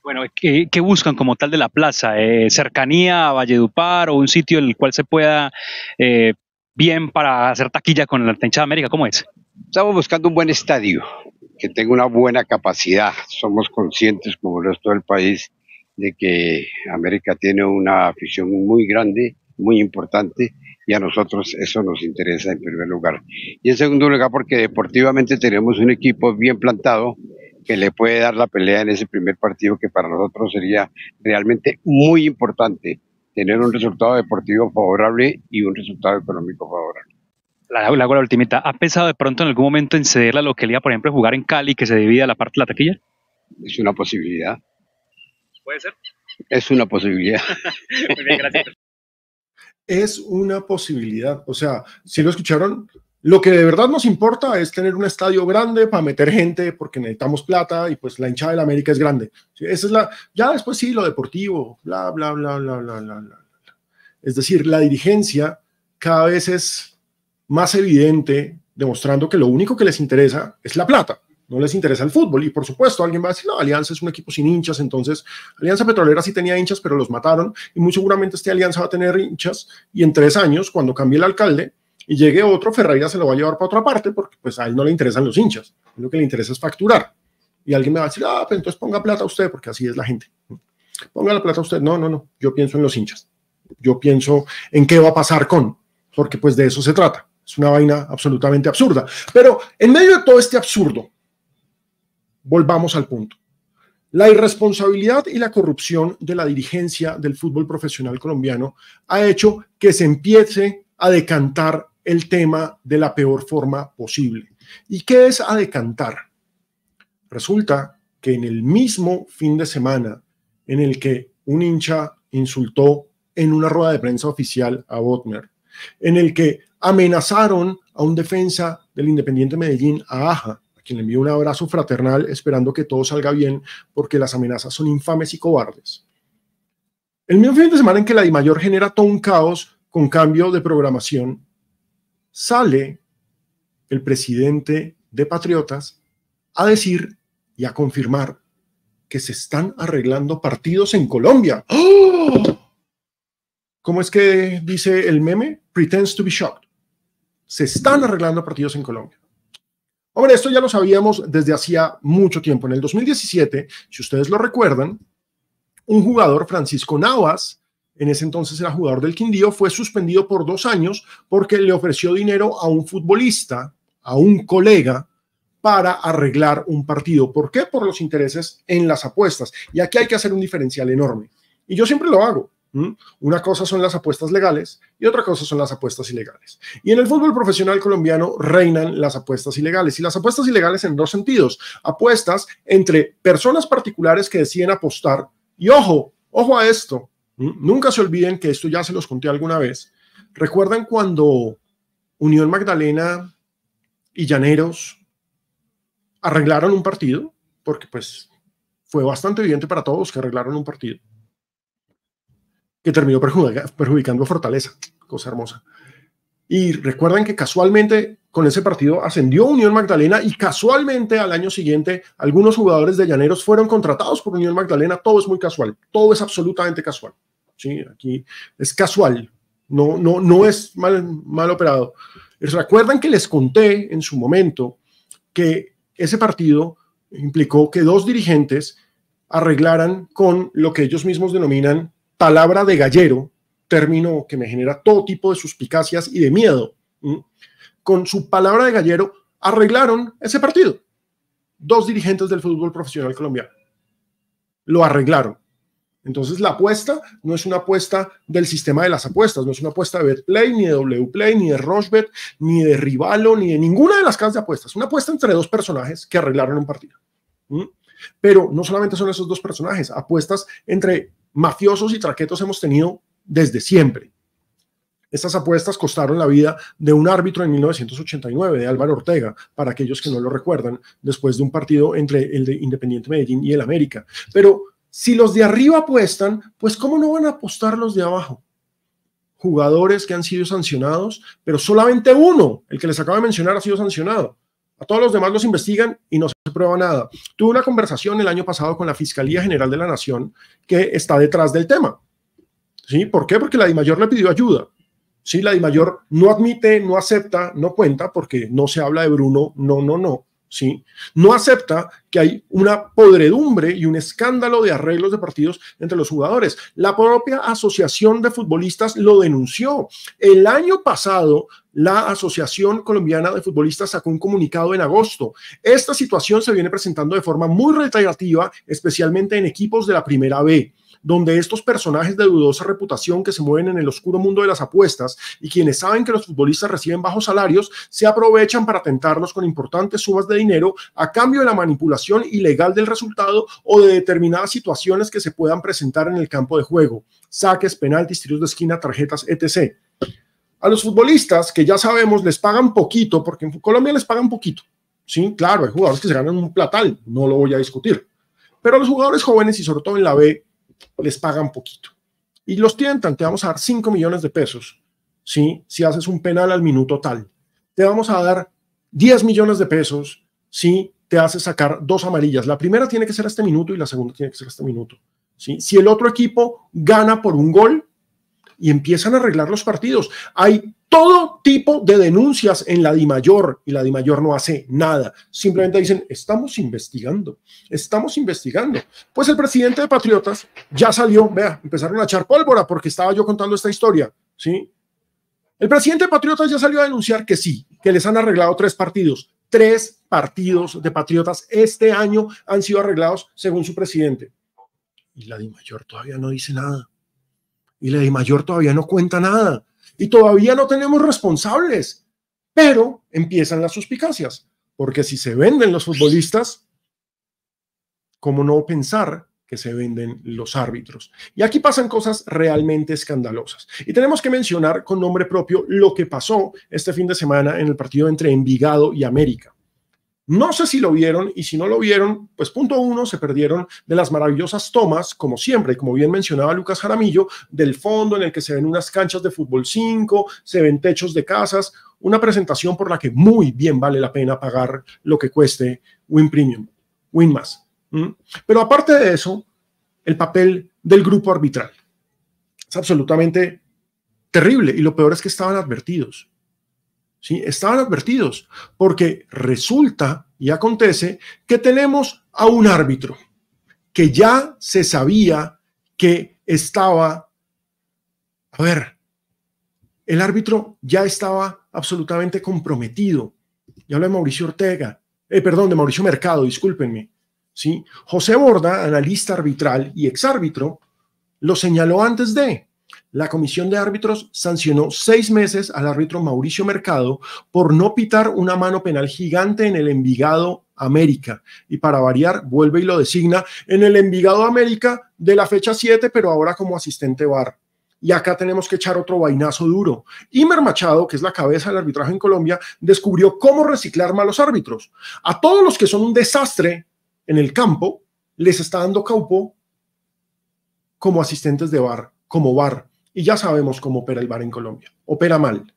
Bueno, ¿qué, buscan como tal de la plaza? Eh, ¿Cercanía a Valledupar o un sitio en el cual se pueda eh, bien para hacer taquilla con la Tencha de América? ¿Cómo es? Estamos buscando un buen estadio, que tenga una buena capacidad. Somos conscientes, como el resto del país, de que América tiene una afición muy grande, muy importante, y a nosotros eso nos interesa en primer lugar. Y en segundo lugar, porque deportivamente tenemos un equipo bien plantado que le puede dar la pelea en ese primer partido que para nosotros sería realmente muy importante tener un resultado deportivo favorable y un resultado económico favorable la, la, ¿ha pensado de pronto en algún momento en ceder la localidad, por ejemplo, jugar en Cali que se divida la parte de la taquilla? Es una posibilidad. ¿Puede ser? Es una posibilidad. Muy bien, gracias. Es una posibilidad. O sea, si lo escucharon, lo que de verdad nos importa es tener un estadio grande para meter gente porque necesitamos plata y pues la hinchada del América es grande. Esa es la, ya después sí, lo deportivo, bla, bla, bla, bla, bla, bla, bla. Es decir, la dirigencia cada vez es más evidente, demostrando que lo único que les interesa es la plata, no les interesa el fútbol. Y por supuesto, alguien va a decir, no, Alianza es un equipo sin hinchas, entonces Alianza Petrolera sí tenía hinchas, pero los mataron y muy seguramente este Alianza va a tener hinchas y en tres años, cuando cambie el alcalde y llegue otro, Ferreira se lo va a llevar para otra parte porque pues a él no le interesan los hinchas, lo que le interesa es facturar. Y alguien me va a decir, ah, pues entonces ponga plata a usted, porque así es la gente. Ponga la plata a usted. No, no, no, yo pienso en los hinchas. Yo pienso en qué va a pasar con, porque pues de eso se trata. Es una vaina absolutamente absurda. Pero en medio de todo este absurdo, volvamos al punto. La irresponsabilidad y la corrupción de la dirigencia del fútbol profesional colombiano ha hecho que se empiece a decantar el tema de la peor forma posible. ¿Y qué es a decantar? Resulta que en el mismo fin de semana en el que un hincha insultó en una rueda de prensa oficial a Botner, en el que amenazaron a un defensa del Independiente Medellín, a Aja, a quien le envió un abrazo fraternal esperando que todo salga bien porque las amenazas son infames y cobardes. El mismo fin de semana en que la DIMAYOR genera todo un caos con cambio de programación, sale el presidente de Patriotas a decir y a confirmar que se están arreglando partidos en Colombia. ¡Oh! ¿Cómo es que dice el meme? Pretends to be shocked se están arreglando partidos en Colombia. Hombre, esto ya lo sabíamos desde hacía mucho tiempo. En el 2017, si ustedes lo recuerdan, un jugador, Francisco Navas, en ese entonces era jugador del Quindío, fue suspendido por dos años porque le ofreció dinero a un futbolista, a un colega, para arreglar un partido. ¿Por qué? Por los intereses en las apuestas. Y aquí hay que hacer un diferencial enorme. Y yo siempre lo hago. Una cosa son las apuestas legales y otra cosa son las apuestas ilegales. Y en el fútbol profesional colombiano reinan las apuestas ilegales. Y las apuestas ilegales en dos sentidos. Apuestas entre personas particulares que deciden apostar. Y ojo, ojo a esto. Nunca se olviden que esto ya se los conté alguna vez. ¿Recuerdan cuando Unión Magdalena y Llaneros arreglaron un partido? Porque pues fue bastante evidente para todos que arreglaron un partido que terminó perjudicando a Fortaleza. Cosa hermosa. Y recuerdan que casualmente con ese partido ascendió Unión Magdalena y casualmente al año siguiente algunos jugadores de Llaneros fueron contratados por Unión Magdalena. Todo es muy casual, todo es absolutamente casual. Sí, aquí es casual, no, no, no es mal, mal operado. Recuerdan que les conté en su momento que ese partido implicó que dos dirigentes arreglaran con lo que ellos mismos denominan palabra de gallero, término que me genera todo tipo de suspicacias y de miedo, con su palabra de gallero arreglaron ese partido. Dos dirigentes del fútbol profesional colombiano lo arreglaron. Entonces la apuesta no es una apuesta del sistema de las apuestas, no es una apuesta de Betplay, ni de Wplay, ni de Rochebet, ni de Rivalo, ni de ninguna de las casas de apuestas. Es una apuesta entre dos personajes que arreglaron un partido. Pero no solamente son esos dos personajes, apuestas entre mafiosos y traquetos hemos tenido desde siempre. Estas apuestas costaron la vida de un árbitro en 1989, de Álvaro Ortega, para aquellos que no lo recuerdan, después de un partido entre el de Independiente Medellín y el América. Pero si los de arriba apuestan, pues ¿cómo no van a apostar los de abajo? Jugadores que han sido sancionados, pero solamente uno, el que les acabo de mencionar, ha sido sancionado. A todos los demás los investigan y no se prueba nada. Tuve una conversación el año pasado con la Fiscalía General de la Nación que está detrás del tema. ¿Sí? ¿Por qué? Porque la mayor le pidió ayuda. ¿Sí? La mayor no admite, no acepta, no cuenta porque no se habla de Bruno, no, no, no. ¿sí? No acepta que hay una podredumbre y un escándalo de arreglos de partidos entre los jugadores. La propia Asociación de Futbolistas lo denunció. El año pasado, la Asociación Colombiana de Futbolistas sacó un comunicado en agosto. Esta situación se viene presentando de forma muy reiterativa, especialmente en equipos de la Primera B donde estos personajes de dudosa reputación que se mueven en el oscuro mundo de las apuestas y quienes saben que los futbolistas reciben bajos salarios se aprovechan para tentarlos con importantes sumas de dinero a cambio de la manipulación ilegal del resultado o de determinadas situaciones que se puedan presentar en el campo de juego, saques, penaltis, tiros de esquina, tarjetas, etc. A los futbolistas, que ya sabemos, les pagan poquito, porque en Colombia les pagan poquito. Sí, claro, hay jugadores que se ganan un platal, no lo voy a discutir. Pero a los jugadores jóvenes y sobre todo en la B, les pagan poquito. Y los tientan, te vamos a dar 5 millones de pesos, Si haces un penal al minuto tal. Te vamos a dar 10 millones de pesos, si Te haces sacar dos amarillas. La primera tiene que ser este minuto y la segunda tiene que ser este minuto, ¿sí? Si el otro equipo gana por un gol, y empiezan a arreglar los partidos. Hay todo tipo de denuncias en la Di Mayor y la Di Mayor no hace nada. Simplemente dicen, estamos investigando, estamos investigando. Pues el presidente de Patriotas ya salió, vea, empezaron a echar pólvora porque estaba yo contando esta historia, ¿sí? El presidente de Patriotas ya salió a denunciar que sí, que les han arreglado tres partidos. Tres partidos de Patriotas este año han sido arreglados según su presidente. Y la Di Mayor todavía no dice nada y la mayor todavía no cuenta nada y todavía no tenemos responsables. Pero empiezan las suspicacias, porque si se venden los futbolistas, ¿cómo no pensar que se venden los árbitros? Y aquí pasan cosas realmente escandalosas. Y tenemos que mencionar con nombre propio lo que pasó este fin de semana en el partido entre Envigado y América. No sé si lo vieron y si no lo vieron, pues punto uno, se perdieron de las maravillosas tomas, como siempre, y como bien mencionaba Lucas Jaramillo, del fondo en el que se ven unas canchas de fútbol 5, se ven techos de casas, una presentación por la que muy bien vale la pena pagar lo que cueste Win Premium, Win Más. Pero aparte de eso, el papel del grupo arbitral es absolutamente terrible y lo peor es que estaban advertidos. Estaban advertidos, porque resulta y acontece que tenemos a un árbitro que ya se sabía que estaba, a ver, el árbitro ya estaba absolutamente comprometido. Ya hablo de Mauricio Ortega, eh, perdón, de Mauricio Mercado, discúlpenme. ¿sí? José Borda, analista arbitral y exárbitro, lo señaló antes de, la Comisión de Árbitros sancionó seis meses al árbitro Mauricio Mercado por no pitar una mano penal gigante en el Envigado América. Y para variar, vuelve y lo designa en el Envigado América de la fecha 7, pero ahora como asistente VAR. Y acá tenemos que echar otro vainazo duro. Imer Machado, que es la cabeza del arbitraje en Colombia, descubrió cómo reciclar malos árbitros. A todos los que son un desastre en el campo, les está dando caupo como asistentes de VAR, como VAR y ya sabemos cómo opera el bar en Colombia. Opera mal.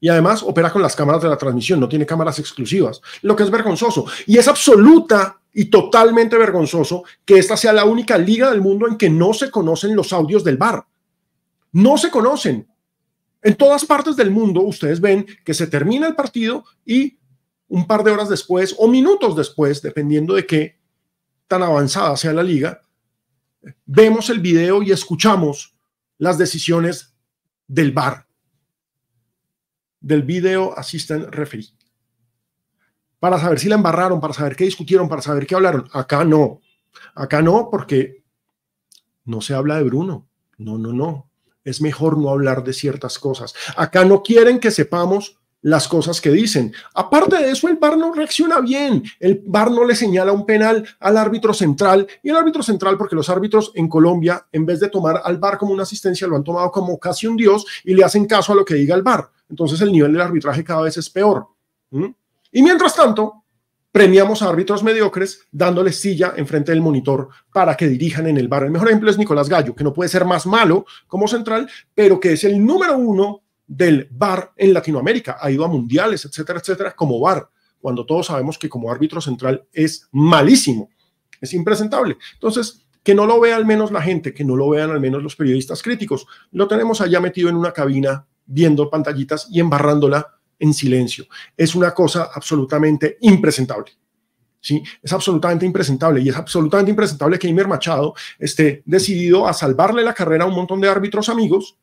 Y además opera con las cámaras de la transmisión, no tiene cámaras exclusivas, lo que es vergonzoso. Y es absoluta y totalmente vergonzoso que esta sea la única liga del mundo en que no se conocen los audios del bar No se conocen. En todas partes del mundo ustedes ven que se termina el partido y un par de horas después o minutos después, dependiendo de qué tan avanzada sea la liga, vemos el video y escuchamos las decisiones del bar del Video Assistant Referee, para saber si la embarraron, para saber qué discutieron, para saber qué hablaron. Acá no, acá no, porque no se habla de Bruno. No, no, no. Es mejor no hablar de ciertas cosas. Acá no quieren que sepamos las cosas que dicen. Aparte de eso, el VAR no reacciona bien. El VAR no le señala un penal al árbitro central y el árbitro central, porque los árbitros en Colombia, en vez de tomar al VAR como una asistencia, lo han tomado como casi un dios y le hacen caso a lo que diga el VAR. Entonces el nivel del arbitraje cada vez es peor. Y mientras tanto, premiamos a árbitros mediocres dándoles silla enfrente del monitor para que dirijan en el VAR. El mejor ejemplo es Nicolás Gallo, que no puede ser más malo como central, pero que es el número uno del VAR en Latinoamérica. Ha ido a mundiales, etcétera, etcétera, como VAR, cuando todos sabemos que como árbitro central es malísimo, es impresentable. Entonces, que no lo vea al menos la gente, que no lo vean al menos los periodistas críticos. Lo tenemos allá metido en una cabina, viendo pantallitas y embarrándola en silencio. Es una cosa absolutamente impresentable. ¿Sí? Es absolutamente impresentable y es absolutamente impresentable que Imer Machado esté decidido a salvarle la carrera a un montón de árbitros amigos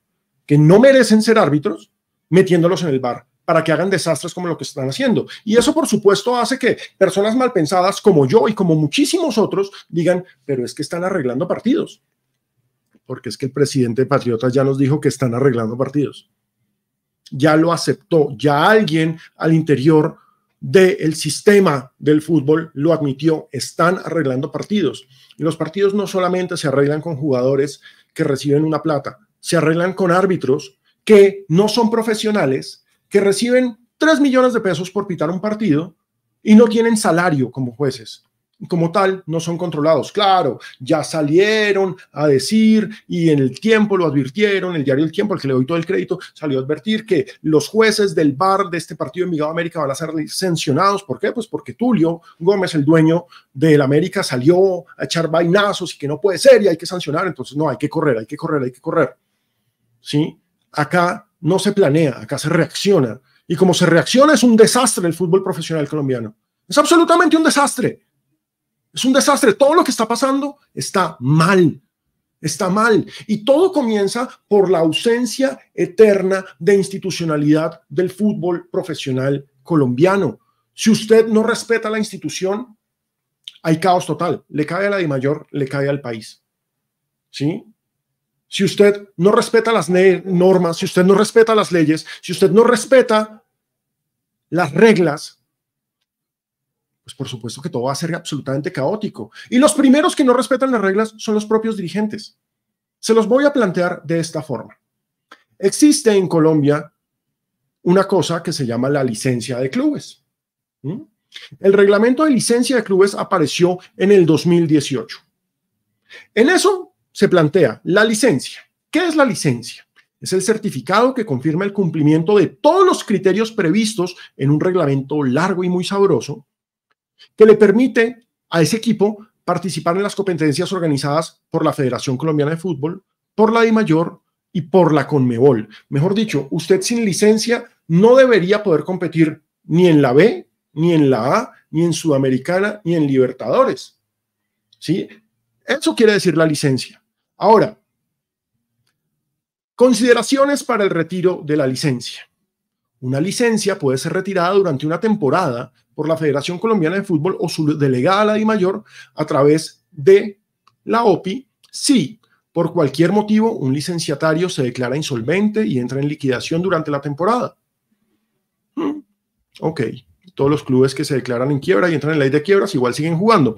que no merecen ser árbitros, metiéndolos en el bar para que hagan desastres como lo que están haciendo. Y eso, por supuesto, hace que personas mal pensadas como yo y como muchísimos otros digan, pero es que están arreglando partidos. Porque es que el presidente Patriotas ya nos dijo que están arreglando partidos. Ya lo aceptó, ya alguien al interior del sistema del fútbol lo admitió, están arreglando partidos. Y los partidos no solamente se arreglan con jugadores que reciben una plata, se arreglan con árbitros que no son profesionales, que reciben 3 millones de pesos por pitar un partido y no tienen salario como jueces. Como tal, no son controlados. Claro, ya salieron a decir y en el tiempo lo advirtieron, el diario El Tiempo, al que le doy todo el crédito, salió a advertir que los jueces del bar de este partido de Migado América van a ser sancionados. ¿Por qué? Pues porque Tulio Gómez, el dueño del América, salió a echar vainazos y que no puede ser y hay que sancionar. Entonces, no, hay que correr, hay que correr, hay que correr. ¿sí? Acá no se planea, acá se reacciona. Y como se reacciona es un desastre el fútbol profesional colombiano. Es absolutamente un desastre. Es un desastre. Todo lo que está pasando está mal. Está mal. Y todo comienza por la ausencia eterna de institucionalidad del fútbol profesional colombiano. Si usted no respeta la institución, hay caos total. Le cae a la de mayor, le cae al país. ¿Sí? si usted no respeta las normas, si usted no respeta las leyes, si usted no respeta las reglas, pues por supuesto que todo va a ser absolutamente caótico. Y los primeros que no respetan las reglas son los propios dirigentes. Se los voy a plantear de esta forma. Existe en Colombia una cosa que se llama la licencia de clubes. El reglamento de licencia de clubes apareció en el 2018. En eso se plantea la licencia. ¿Qué es la licencia? Es el certificado que confirma el cumplimiento de todos los criterios previstos en un reglamento largo y muy sabroso que le permite a ese equipo participar en las competencias organizadas por la Federación Colombiana de Fútbol, por la Mayor y por la CONMEBOL. Mejor dicho, usted sin licencia no debería poder competir ni en la B, ni en la A, ni en Sudamericana, ni en Libertadores. ¿Sí? Eso quiere decir la licencia. Ahora, consideraciones para el retiro de la licencia. Una licencia puede ser retirada durante una temporada por la Federación Colombiana de Fútbol o su delegada a la mayor a través de la OPI si por cualquier motivo un licenciatario se declara insolvente y entra en liquidación durante la temporada. Hmm, ok todos los clubes que se declaran en quiebra y entran en ley de quiebras igual siguen jugando.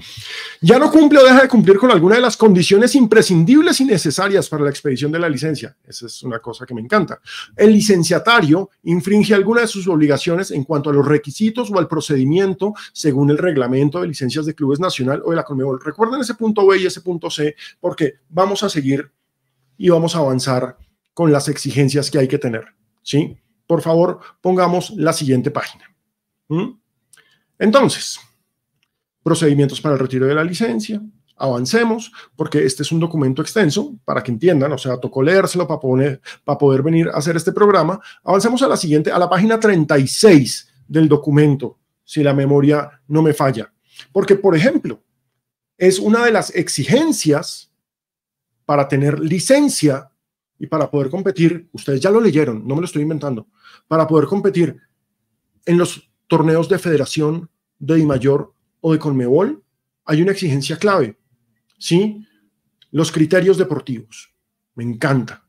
Ya no cumple o deja de cumplir con alguna de las condiciones imprescindibles y necesarias para la expedición de la licencia. Esa es una cosa que me encanta. El licenciatario infringe alguna de sus obligaciones en cuanto a los requisitos o al procedimiento según el reglamento de licencias de clubes nacional o de la Conmebol. Recuerden ese punto B y ese punto C porque vamos a seguir y vamos a avanzar con las exigencias que hay que tener. ¿Sí? Por favor, pongamos la siguiente página. ¿Mm? Entonces, procedimientos para el retiro de la licencia. Avancemos, porque este es un documento extenso, para que entiendan, o sea, tocó leérselo para, para poder venir a hacer este programa. Avancemos a la siguiente, a la página 36 del documento, si la memoria no me falla. Porque, por ejemplo, es una de las exigencias para tener licencia y para poder competir, ustedes ya lo leyeron, no me lo estoy inventando, para poder competir en los torneos de federación, de mayor o de CONMEBOL, hay una exigencia clave, ¿sí? Los criterios deportivos. Me encanta.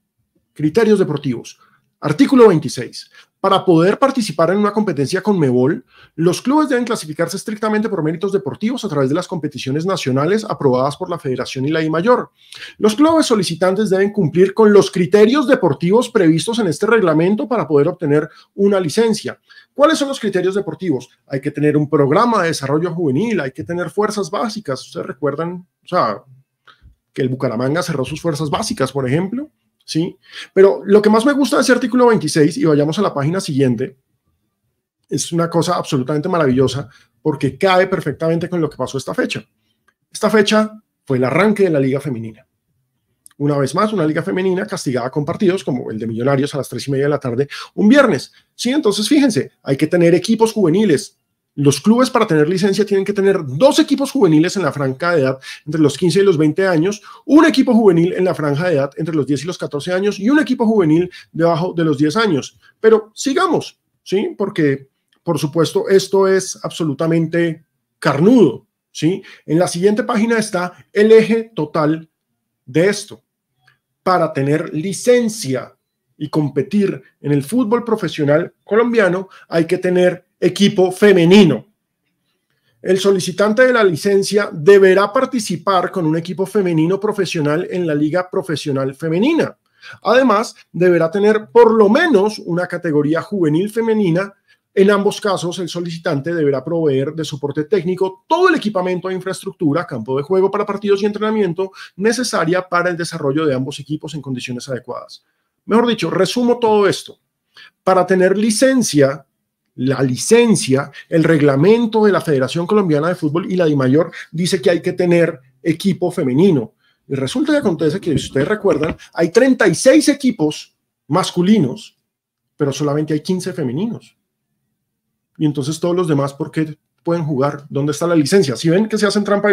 Criterios deportivos. Artículo 26. Para poder participar en una competencia con Mebol, los clubes deben clasificarse estrictamente por méritos deportivos a través de las competiciones nacionales aprobadas por la Federación y la I Mayor. Los clubes solicitantes deben cumplir con los criterios deportivos previstos en este reglamento para poder obtener una licencia. ¿Cuáles son los criterios deportivos? Hay que tener un programa de desarrollo juvenil, hay que tener fuerzas básicas. Ustedes recuerdan, sea, que el Bucaramanga cerró sus fuerzas básicas, por ejemplo, ¿sí? Pero lo que más me gusta de ese artículo 26, y vayamos a la página siguiente, es una cosa absolutamente maravillosa porque cae perfectamente con lo que pasó esta fecha. Esta fecha fue el arranque de la Liga Femenina una vez más, una liga femenina castigada con partidos como el de Millonarios a las 3 y media de la tarde un viernes. Sí, entonces fíjense, hay que tener equipos juveniles. Los clubes para tener licencia tienen que tener dos equipos juveniles en la franja de edad entre los 15 y los 20 años, un equipo juvenil en la franja de edad entre los 10 y los 14 años y un equipo juvenil debajo de los 10 años. Pero sigamos, ¿sí? Porque, por supuesto, esto es absolutamente carnudo, ¿sí? En la siguiente página está el eje total de esto para tener licencia y competir en el fútbol profesional colombiano, hay que tener equipo femenino. El solicitante de la licencia deberá participar con un equipo femenino profesional en la liga profesional femenina. Además, deberá tener por lo menos una categoría juvenil femenina en ambos casos, el solicitante deberá proveer de soporte técnico todo el equipamiento e infraestructura, campo de juego para partidos y entrenamiento necesaria para el desarrollo de ambos equipos en condiciones adecuadas. Mejor dicho, resumo todo esto. Para tener licencia, la licencia, el reglamento de la Federación Colombiana de Fútbol y la DIMAYOR dice que hay que tener equipo femenino. Y resulta que acontece que, si ustedes recuerdan, hay 36 equipos masculinos, pero solamente hay 15 femeninos y entonces todos los demás, ¿por qué pueden jugar? ¿Dónde está la licencia? Si ven que se hacen trampa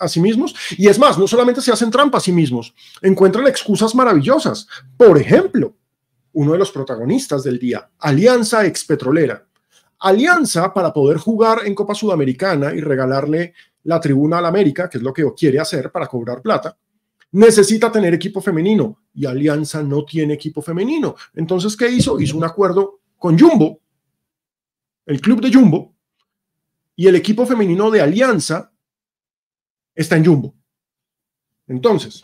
a, sí mismos, y es más, no solamente se hacen trampa a sí mismos, encuentran excusas maravillosas. Por ejemplo, uno de los protagonistas del día, Alianza Expetrolera. Alianza para poder jugar en Copa Sudamericana y regalarle la tribuna al América, que es lo que quiere hacer para cobrar plata, necesita tener equipo femenino y Alianza no tiene equipo femenino. Entonces, ¿qué hizo? Hizo un acuerdo con Jumbo el club de Jumbo y el equipo femenino de Alianza está en Jumbo. Entonces,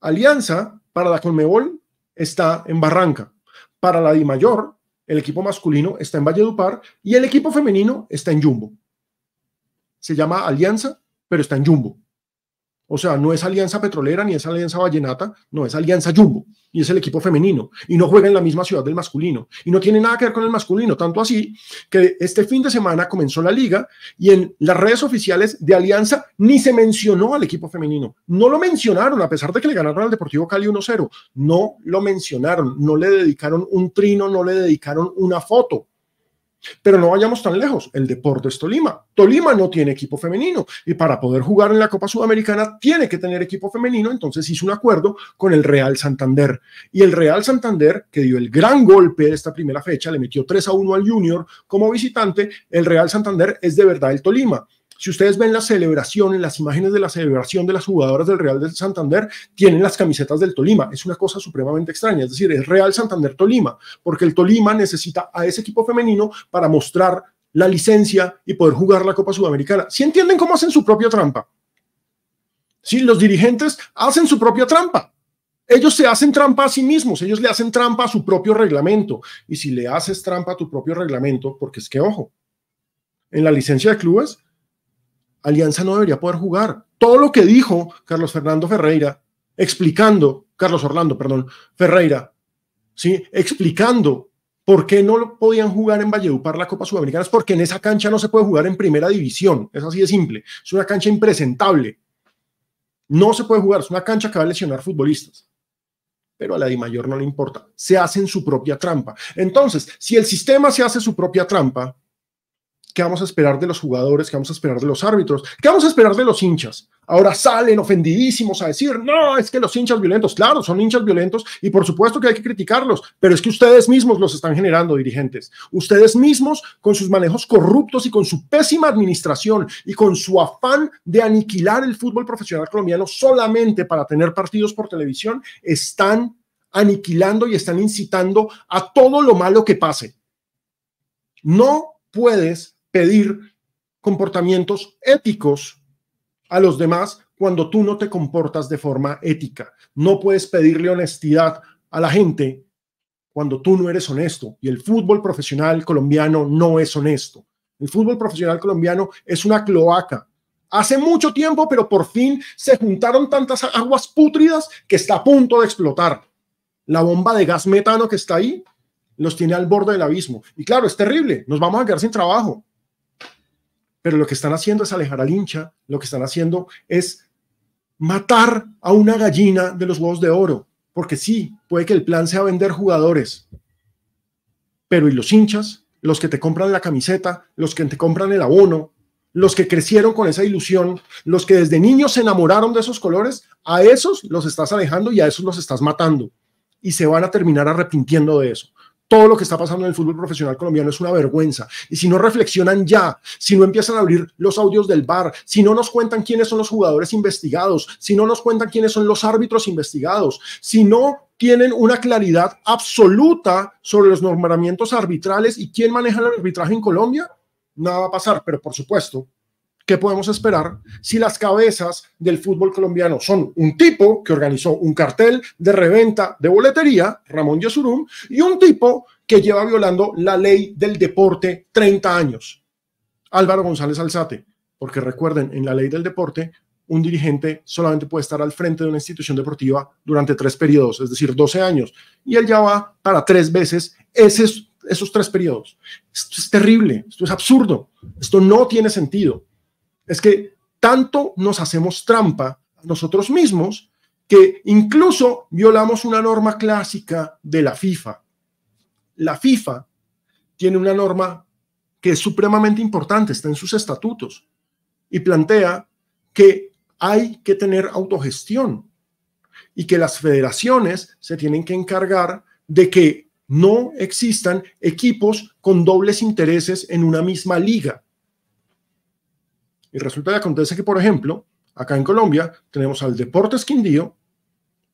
Alianza para la Conmebol está en Barranca, para la Mayor, el equipo masculino está en Valledupar y el equipo femenino está en Jumbo. Se llama Alianza, pero está en Jumbo. O sea, no es Alianza Petrolera ni es Alianza Vallenata, no es Alianza Jumbo y es el equipo femenino y no juega en la misma ciudad del masculino y no tiene nada que ver con el masculino, tanto así que este fin de semana comenzó la liga y en las redes oficiales de Alianza ni se mencionó al equipo femenino, no lo mencionaron a pesar de que le ganaron al Deportivo Cali 1-0, no lo mencionaron, no le dedicaron un trino, no le dedicaron una foto. Pero no vayamos tan lejos. El deporte es Tolima. Tolima no tiene equipo femenino y para poder jugar en la Copa Sudamericana tiene que tener equipo femenino. Entonces hizo un acuerdo con el Real Santander. Y el Real Santander, que dio el gran golpe de esta primera fecha, le metió 3 a 1 al Junior como visitante. El Real Santander es de verdad el Tolima. Si ustedes ven celebración, en las imágenes de la celebración de las jugadoras del Real del Santander, tienen las camisetas del Tolima. Es una cosa supremamente extraña. Es decir, es Real Santander Tolima, porque el Tolima necesita a ese equipo femenino para mostrar la licencia y poder jugar la Copa Sudamericana. Si entienden cómo hacen su propia trampa. Sí, los dirigentes hacen su propia trampa. Ellos se hacen trampa a sí mismos, ellos le hacen trampa a su propio reglamento. Y si le haces trampa a tu propio reglamento, porque es que, ojo, en la licencia de clubes Alianza no debería poder jugar. Todo lo que dijo Carlos Fernando Ferreira, explicando, Carlos Orlando, perdón, Ferreira, ¿sí? explicando por qué no podían jugar en Valledupar la Copa Sudamericana, es porque en esa cancha no se puede jugar en primera división. Es así de simple. Es una cancha impresentable. No se puede jugar, es una cancha que va a lesionar futbolistas. Pero a la Dimayor Mayor no le importa. Se hacen su propia trampa. Entonces, si el sistema se hace su propia trampa, ¿Qué vamos a esperar de los jugadores? ¿Qué vamos a esperar de los árbitros? ¿Qué vamos a esperar de los hinchas? Ahora salen ofendidísimos a decir, no, es que los hinchas violentos, claro, son hinchas violentos y por supuesto que hay que criticarlos, pero es que ustedes mismos los están generando, dirigentes. Ustedes mismos con sus manejos corruptos y con su pésima administración y con su afán de aniquilar el fútbol profesional colombiano solamente para tener partidos por televisión, están aniquilando y están incitando a todo lo malo que pase. No puedes pedir comportamientos éticos a los demás cuando tú no te comportas de forma ética. No puedes pedirle honestidad a la gente cuando tú no eres honesto. Y el fútbol profesional colombiano no es honesto. El fútbol profesional colombiano es una cloaca. Hace mucho tiempo, pero por fin se juntaron tantas aguas pútridas que está a punto de explotar. La bomba de gas metano que está ahí los tiene al borde del abismo. Y claro, es terrible. Nos vamos a quedar sin trabajo pero lo que están haciendo es alejar al hincha, lo que están haciendo es matar a una gallina de los huevos de oro, porque sí, puede que el plan sea vender jugadores, pero ¿y los hinchas? Los que te compran la camiseta, los que te compran el abono, los que crecieron con esa ilusión, los que desde niños se enamoraron de esos colores, a esos los estás alejando y a esos los estás matando. Y se van a terminar arrepintiendo de eso todo lo que está pasando en el fútbol profesional colombiano es una vergüenza. Y si no reflexionan ya, si no empiezan a abrir los audios del bar, si no nos cuentan quiénes son los jugadores investigados, si no nos cuentan quiénes son los árbitros investigados, si no tienen una claridad absoluta sobre los nombramientos arbitrales y quién maneja el arbitraje en Colombia, nada va a pasar. Pero por supuesto, ¿Qué podemos esperar si las cabezas del fútbol colombiano son un tipo que organizó un cartel de reventa de boletería, Ramón Yesurum, y un tipo que lleva violando la ley del deporte 30 años, Álvaro González Alzate? Porque recuerden, en la ley del deporte, un dirigente solamente puede estar al frente de una institución deportiva durante tres periodos, es decir, 12 años, y él ya va para tres veces esos tres periodos. Esto es terrible, esto es absurdo, esto no tiene sentido es que tanto nos hacemos trampa a nosotros mismos que incluso violamos una norma clásica de la FIFA. La FIFA tiene una norma que es supremamente importante, está en sus estatutos, y plantea que hay que tener autogestión y que las federaciones se tienen que encargar de que no existan equipos con dobles intereses en una misma liga. Y resulta que acontece que, por ejemplo, acá en Colombia tenemos al Deportes Quindío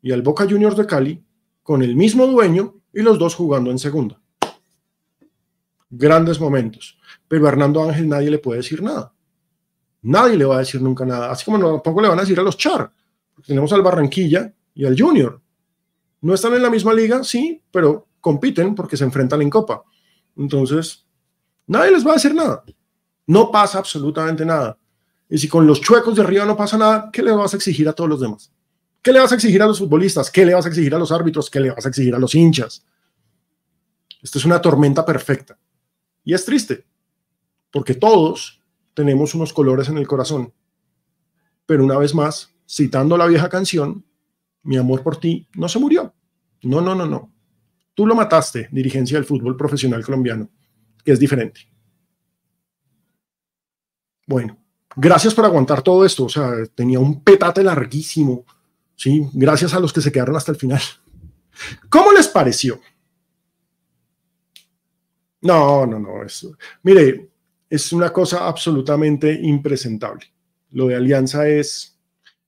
y al Boca Juniors de Cali con el mismo dueño y los dos jugando en segunda. Grandes momentos. Pero a Hernando Ángel nadie le puede decir nada. Nadie le va a decir nunca nada. Así como tampoco le van a decir a los Char. tenemos al Barranquilla y al Junior. No están en la misma liga, sí, pero compiten porque se enfrentan en Copa. Entonces, nadie les va a decir nada. No pasa absolutamente nada. Y si con los chuecos de arriba no pasa nada, ¿qué le vas a exigir a todos los demás? ¿Qué le vas a exigir a los futbolistas? ¿Qué le vas a exigir a los árbitros? ¿Qué le vas a exigir a los hinchas? Esto es una tormenta perfecta. Y es triste, porque todos tenemos unos colores en el corazón. Pero una vez más, citando la vieja canción, mi amor por ti no se murió. No, no, no, no. Tú lo mataste, dirigencia del fútbol profesional colombiano, que es diferente. Bueno, gracias por aguantar todo esto. O sea, tenía un petate larguísimo. Sí, gracias a los que se quedaron hasta el final. ¿Cómo les pareció? No, no, no. mire, es una cosa absolutamente impresentable. Lo de Alianza es.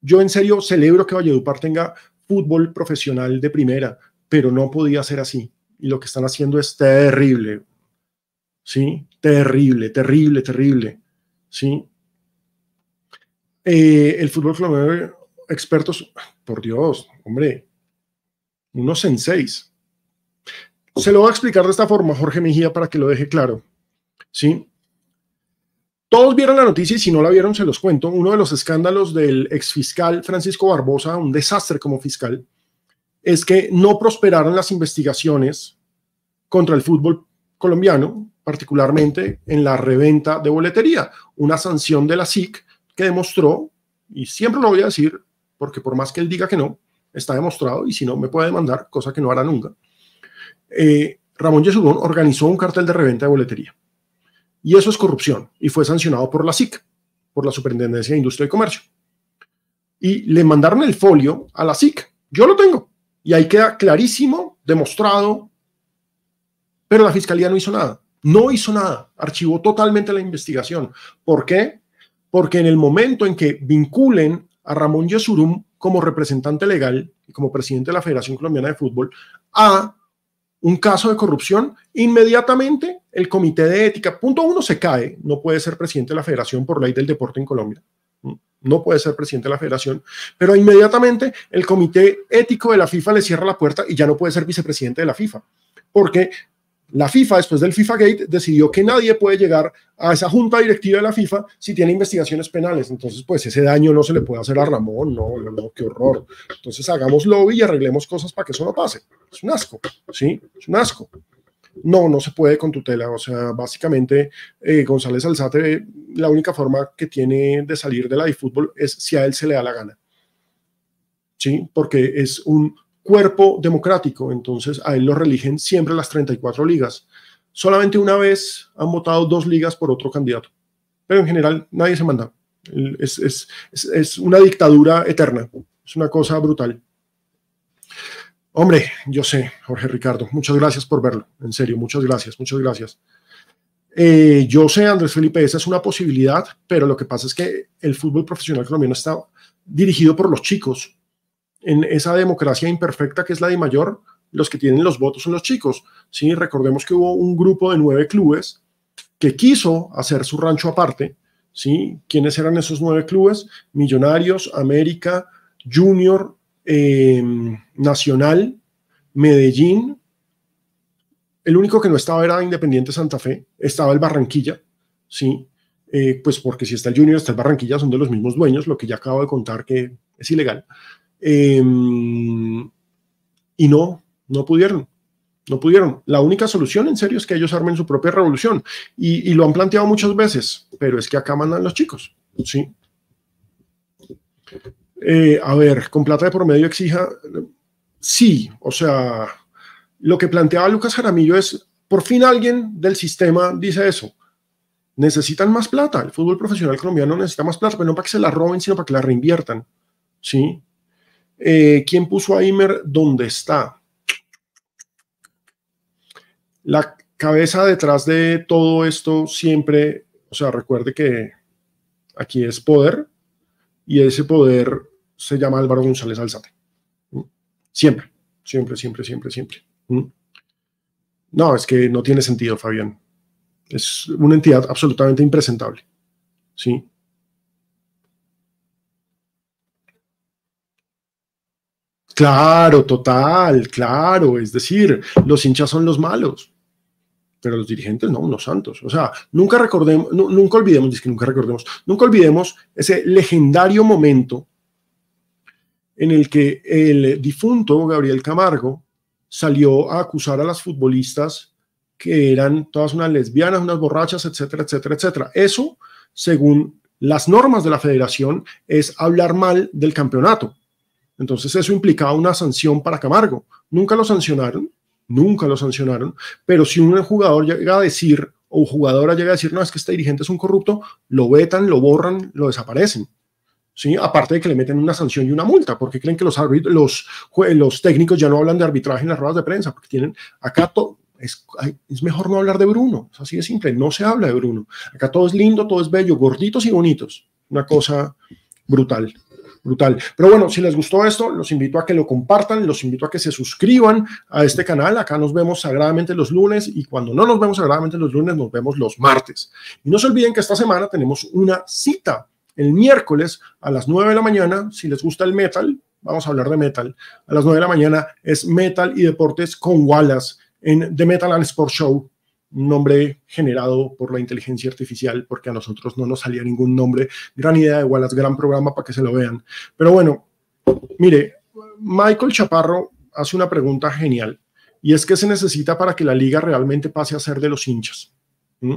Yo en serio celebro que Valledupar tenga fútbol profesional de primera, pero no podía ser así. Y lo que están haciendo es terrible. ¿Sí? Terrible, terrible, terrible. ¿Sí? Eh, el fútbol colombiano, expertos, por Dios, hombre, unos en seis Se lo voy a explicar de esta forma, Jorge Mejía, para que lo deje claro. ¿Sí? Todos vieron la noticia y si no la vieron, se los cuento. Uno de los escándalos del exfiscal Francisco Barbosa, un desastre como fiscal, es que no prosperaron las investigaciones contra el fútbol colombiano, particularmente en la reventa de boletería, una sanción de la SIC que demostró, y siempre lo voy a decir, porque por más que él diga que no, está demostrado, y si no, me puede demandar, cosa que no hará nunca. Eh, Ramón yesudón organizó un cartel de reventa de boletería. Y eso es corrupción, y fue sancionado por la SIC, por la Superintendencia de Industria y Comercio. Y le mandaron el folio a la SIC. Yo lo tengo. Y ahí queda clarísimo, demostrado. Pero la fiscalía no hizo nada. No hizo nada. Archivó totalmente la investigación. ¿Por qué? porque en el momento en que vinculen a Ramón Yesurum como representante legal y como presidente de la Federación Colombiana de Fútbol a un caso de corrupción, inmediatamente el comité de ética, punto uno, se cae, no puede ser presidente de la Federación por ley del deporte en Colombia, no puede ser presidente de la Federación, pero inmediatamente el comité ético de la FIFA le cierra la puerta y ya no puede ser vicepresidente de la FIFA, porque la FIFA, después del FIFA Gate, decidió que nadie puede llegar a esa junta directiva de la FIFA si tiene investigaciones penales. Entonces, pues ese daño no se le puede hacer a Ramón, no, no, qué horror. Entonces, hagamos lobby y arreglemos cosas para que eso no pase. Es un asco, ¿sí? Es un asco. No, no se puede con tutela. O sea, básicamente, eh, González Alzate, la única forma que tiene de salir de la de fútbol es si a él se le da la gana. ¿Sí? Porque es un cuerpo democrático, entonces a él lo religen siempre las 34 ligas. Solamente una vez han votado dos ligas por otro candidato, pero en general nadie se manda. Es, una dictadura eterna, es una cosa brutal. Hombre, yo sé, Jorge Ricardo, muchas gracias por verlo, en serio, muchas gracias, muchas gracias. Eh, yo sé, Andrés Felipe, esa es una posibilidad, pero lo que pasa es que el fútbol profesional colombiano está dirigido por los chicos, en esa democracia imperfecta que es la de mayor, los que tienen los votos son los chicos. ¿sí? Recordemos que hubo un grupo de nueve clubes que quiso hacer su rancho aparte. ¿sí? ¿Quiénes eran esos nueve clubes? Millonarios, América, Junior, em, Nacional, Medellín. El único que no estaba era Independiente Santa Fe, estaba el Barranquilla, ¿sí? Eh, pues porque si está el Junior, está el Barranquilla, son de los mismos dueños, lo que ya acabo de contar que es ilegal. Em, y no, no pudieron. No pudieron. La única solución, en serio, es que ellos armen su propia revolución. Y, lo han planteado muchas veces, pero es que acá mandan los chicos. Sí. Eh, a ver, con plata de por medio exija. Sí, o sea, lo que planteaba Lucas Jaramillo es: por fin alguien del sistema dice eso. Necesitan más plata. El fútbol profesional colombiano necesita más plata, pero no para que se la roben, sino para que la reinviertan. Sí, eh, ¿Quién puso a Imer dónde está? La cabeza detrás de todo esto siempre, o sea, recuerde que aquí es poder y ese poder se llama Álvaro González Alzate. ¿Mm? Siempre, siempre, siempre, siempre, siempre. ¿Mm? No, es que no tiene sentido, Fabián. Es una entidad absolutamente impresentable. ¿Sí? Claro, total, claro. Es decir, los hinchas son los malos, pero los dirigentes no, unos santos. O sea, nunca recordemos, nunca olvidemos, es que nunca recordemos, nunca olvidemos ese legendario momento en el que el difunto Gabriel Camargo salió a acusar a las futbolistas que eran todas unas lesbianas, unas borrachas, etcétera, etcétera, etcétera. Eso, según las normas de la federación, es hablar mal del campeonato. Entonces eso implicaba una sanción para Camargo. Nunca lo sancionaron, nunca lo sancionaron, pero si un jugador llega a decir o jugadora llega a decir, no, es que este dirigente es un corrupto, lo vetan, lo borran, lo desaparecen. ¿Sí? Aparte de que le meten una sanción y una multa, porque creen que los, los, los técnicos ya no hablan de arbitraje en las ruedas de prensa, porque tienen acá todo. Es, es, mejor no hablar de Bruno, es así de simple, no se habla de Bruno. Acá todo es lindo, todo es bello, gorditos y bonitos, una cosa brutal. Brutal. Pero bueno, si les gustó esto, los invito a que lo compartan, los invito a que se suscriban a este canal. Acá nos vemos sagradamente los lunes y cuando no nos vemos sagradamente los lunes, nos vemos los martes. Y no se olviden que esta semana tenemos una cita el miércoles a las 9 de la mañana. Si les gusta el metal, vamos a hablar de metal. A las 9 de la mañana es metal y deportes con Wallace en The Metal and Sports Show nombre generado por la inteligencia artificial, porque a nosotros no nos salía ningún nombre. Gran idea de Wallace, gran programa para que se lo vean. Pero bueno, mire, Michael Chaparro hace una pregunta genial, y es que se necesita para que la liga realmente pase a ser de los hinchas. ¿Mm?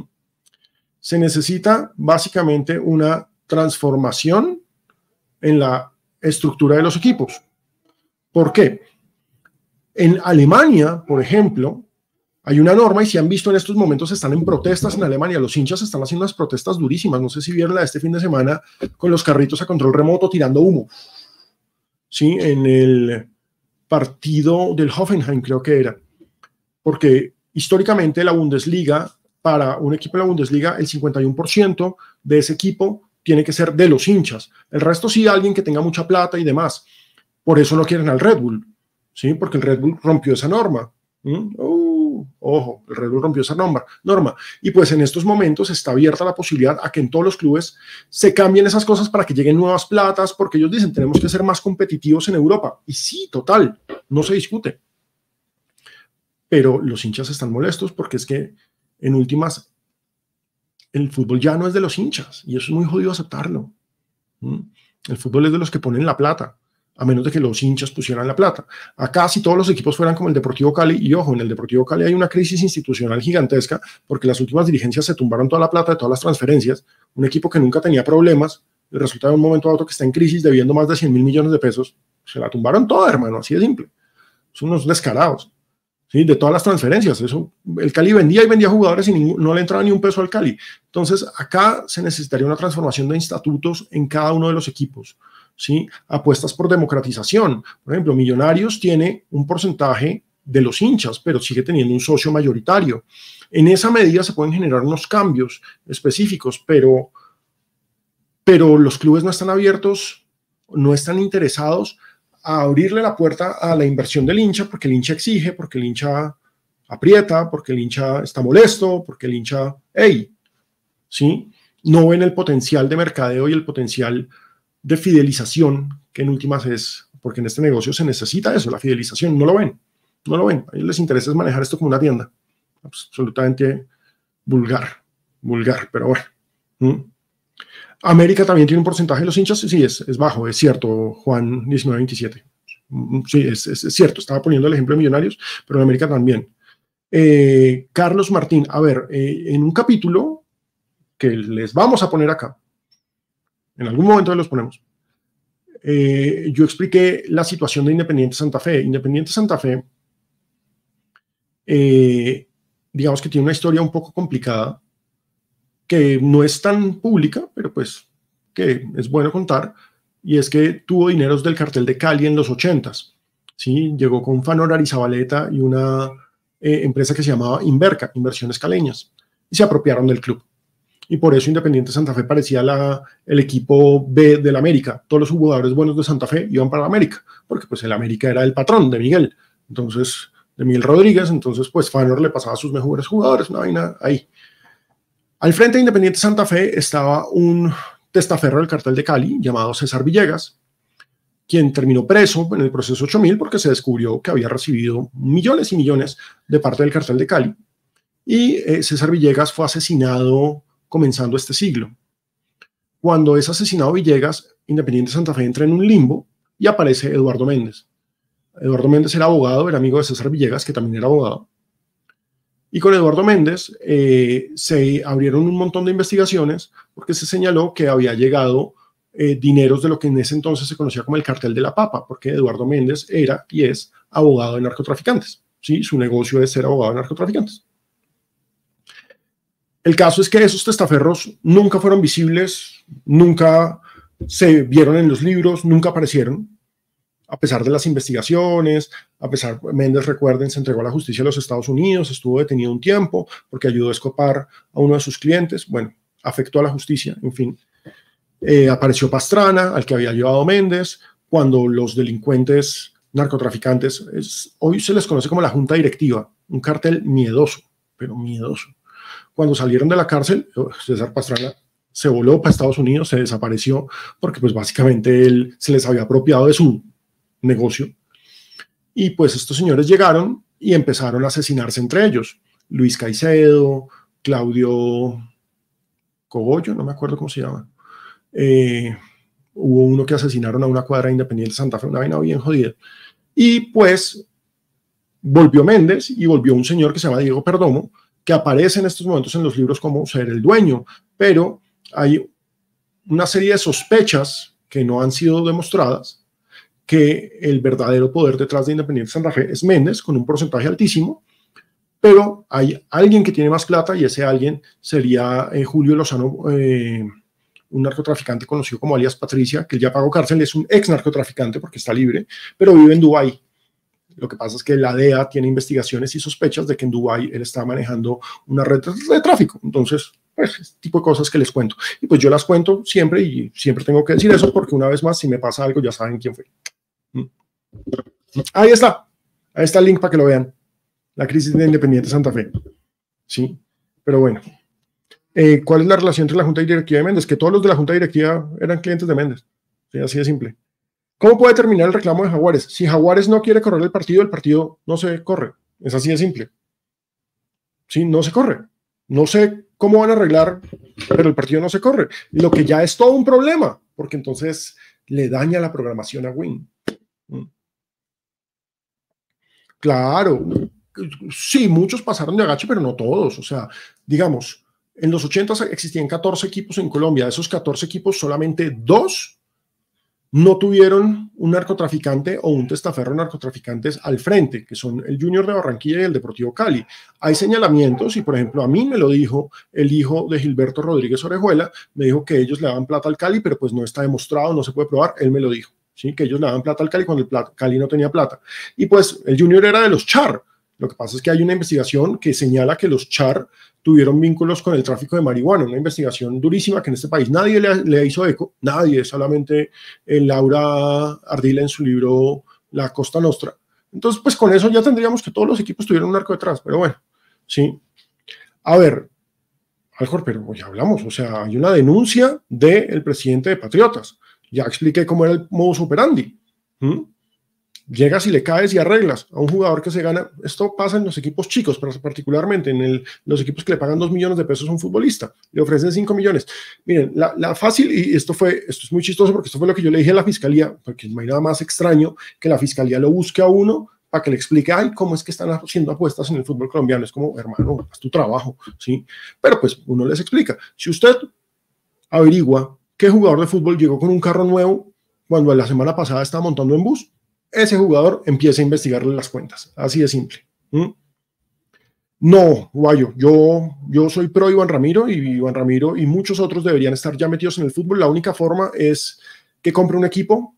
Se necesita básicamente una transformación en la estructura de los equipos. ¿Por qué? En Alemania, por ejemplo, hay una norma y si han visto en estos momentos están en protestas en Alemania, los hinchas están haciendo unas protestas durísimas, no sé si vieron la de este fin de semana con los carritos a control remoto tirando humo. Sí, en el partido del Hoffenheim creo que era. Porque históricamente la Bundesliga, para un equipo de la Bundesliga, el 51% de ese equipo tiene que ser de los hinchas. El resto sí alguien que tenga mucha plata y demás. Por eso no quieren al Red Bull, ¿sí? Porque el Red Bull rompió esa norma. Ojo, el Red Bull rompió esa norma, norma. Y pues en estos momentos está abierta la posibilidad a que en todos los clubes se cambien esas cosas para que lleguen nuevas platas, porque ellos dicen tenemos que ser más competitivos en Europa. Y sí, total, no se discute. Pero los hinchas están molestos porque es que en últimas el fútbol ya no es de los hinchas y eso es muy jodido aceptarlo. ¿Mm? El fútbol es de los que ponen la plata a menos de que los hinchas pusieran la plata. Acá si todos los equipos fueran como el Deportivo Cali, y ojo, en el Deportivo Cali hay una crisis institucional gigantesca porque las últimas dirigencias se tumbaron toda la plata de todas las transferencias, un equipo que nunca tenía problemas, resulta de un momento a otro que está en crisis debiendo más de 100 mil millones de pesos, se la tumbaron toda, hermano, así de simple. Son unos descarados. ¿sí? de todas las transferencias. Eso, el Cali vendía y vendía jugadores y no le entraba ni un peso al Cali. Entonces, acá se necesitaría una transformación de estatutos en cada uno de los equipos apuestas por democratización. Por ejemplo, Millonarios tiene un porcentaje de los hinchas, pero sigue teniendo un socio mayoritario. En esa medida se pueden generar unos cambios específicos, pero, pero los clubes no están abiertos, no están interesados a abrirle la puerta a la inversión del hincha, porque el hincha exige, porque el hincha aprieta, porque el hincha está molesto, porque el hincha, hey, ¿sí? No ven el potencial de mercadeo y el potencial de fidelización, que en últimas es, porque en este negocio se necesita eso, la fidelización, no lo ven, no lo ven, a ellos les interesa manejar esto como una tienda, pues, absolutamente vulgar, vulgar, pero bueno. América también tiene un porcentaje de los hinchas, sí, es, es bajo, es cierto, Juan 1927. Mm, sí, es, cierto, estaba poniendo el ejemplo de Millonarios, pero en América también. Eh, Carlos Martín, a ver, eh, en un capítulo que les vamos a poner acá, en algún momento los ponemos. Eh, yo expliqué la situación de Independiente Santa Fe. Independiente Santa Fe, eh, digamos que tiene una historia un poco complicada, que no es tan pública, pero pues que es bueno contar, y es que tuvo dineros del cartel de Cali en los 80s. ¿sí? Llegó con Fanor Zabaleta y una eh, empresa que se llamaba Inverca, Inversiones Caleñas, y se apropiaron del club y por eso Independiente Santa Fe parecía la, el equipo B del América. Todos los jugadores buenos de Santa Fe iban para el América, porque pues el América era el patrón de Miguel. Entonces, de Miguel Rodríguez, entonces pues Fanor le pasaba a sus mejores jugadores, no hay ahí. Al frente de Independiente Santa Fe estaba un testaferro del cartel de Cali llamado César Villegas, quien terminó preso en el proceso 8000 porque se descubrió que había recibido millones y millones de parte del cartel de Cali. Y eh, César Villegas fue asesinado comenzando este siglo. Cuando es asesinado Villegas, Independiente Santa Fe entra en un limbo y aparece Eduardo Méndez. Eduardo Méndez era abogado, era amigo de César Villegas, que también era abogado. Y con Eduardo Méndez eh, se abrieron un montón de investigaciones porque se señaló que había llegado eh, dineros de lo que en ese entonces se conocía como el cartel de la papa, porque Eduardo Méndez era y es abogado de narcotraficantes. ¿sí? Su negocio es ser abogado de narcotraficantes. El caso es que esos testaferros nunca fueron visibles, nunca se vieron en los libros, nunca aparecieron, a pesar de las investigaciones, a pesar, Méndez, recuerden, se entregó a la justicia de los Estados Unidos, estuvo detenido un tiempo porque ayudó a escopar a uno de sus clientes, bueno, afectó a la justicia, en fin. Eh, apareció Pastrana, al que había llevado Méndez, cuando los delincuentes narcotraficantes, hoy se les conoce como la junta directiva, un cartel miedoso, pero miedoso cuando salieron de la cárcel, eh, César Pastrana se voló para Estados Unidos, se desapareció, porque pues básicamente él se les había apropiado de su negocio. Y pues estos señores llegaron y empezaron a asesinarse entre ellos. Luis Caicedo, Claudio Cogollo, no me acuerdo cómo se llama. Eh, hubo uno que asesinaron a una cuadra independiente de Santa Fe, una vaina bien jodida. Y pues volvió Méndez y volvió un señor que se llama Diego Perdomo, que aparece en estos momentos en los libros como ser el dueño, pero hay una serie de sospechas que no han sido demostradas que el verdadero poder detrás de Independiente Santa Fe es Méndez, con un porcentaje altísimo, pero hay alguien que tiene más plata y ese alguien sería eh, Julio Lozano, eh, un narcotraficante conocido como alias Patricia, que ya pagó cárcel, es un ex narcotraficante porque está libre, pero vive en Dubái lo que pasa es que la DEA tiene investigaciones y sospechas de que en Dubái él estaba manejando una red de tráfico. Entonces, pues, este tipo de cosas que les cuento. Y pues yo las cuento siempre y siempre tengo que decir eso porque una vez más, si me pasa algo, ya saben quién fue. Mm. Ahí está. Ahí está el link para que lo vean. La crisis de Independiente Santa Fe. Sí, pero bueno. Eh, ¿Cuál es la relación entre la Junta Directiva de Méndez? Que todos los de la Junta Directiva eran clientes de Méndez. así de simple. ¿Cómo puede terminar el reclamo de Jaguares? Si Jaguares no quiere correr el partido, el partido no se corre. Es así de simple. Sí, no se corre. No sé cómo van a arreglar, pero el partido no se corre. Lo que ya es todo un problema, porque entonces le daña la programación a Win. Mm. Claro, sí, muchos pasaron de agache, pero no todos. O sea, digamos, en los 80 existían 14 equipos en Colombia. De esos 14 equipos, solamente dos no tuvieron un narcotraficante o un testaferro narcotraficantes al frente, que son el Junior de Barranquilla y el Deportivo Cali. Hay señalamientos y, por ejemplo, a mí me lo dijo el hijo de Gilberto Rodríguez Orejuela, me dijo que ellos le daban plata al Cali, pero pues no está demostrado, no se puede probar, él me lo dijo, ¿sí? que ellos le daban plata al Cali cuando el Cali no tenía plata. Y pues el Junior era de los Char. Lo que pasa es que hay una investigación que señala que los Char tuvieron vínculos con el tráfico de marihuana, una investigación durísima que en este país nadie le, hizo eco, nadie, solamente el eh, Laura Ardila en su libro La Costa Nostra. Entonces, pues con eso ya tendríamos que todos los equipos tuvieran un arco detrás, pero bueno, sí. A ver, Alcor, pero pues, ya hablamos, o sea, hay una denuncia del presidente de Patriotas. Ya expliqué cómo era el modus operandi llegas y le caes y arreglas a un jugador que se gana. Esto pasa en los equipos chicos, pero particularmente en los equipos que le pagan dos millones de pesos a un futbolista, le ofrecen 5 millones. Miren, la, fácil, y esto fue, esto es muy chistoso porque esto fue lo que yo le dije a la fiscalía, porque no hay nada más extraño que la fiscalía lo busque a uno para que le explique, ay, cómo es que están haciendo apuestas en el fútbol colombiano. Es como, hermano, haz tu trabajo, ¿sí? Pero pues uno les explica. Si usted averigua qué jugador de fútbol llegó con un carro nuevo cuando la semana pasada estaba montando en bus, ese jugador empieza a investigarle las cuentas. Así de simple. ¿Mm? No, Guayo, yo, yo soy pro Iván Ramiro y Iván Ramiro y muchos otros deberían estar ya metidos en el fútbol. La única forma es que compre un equipo,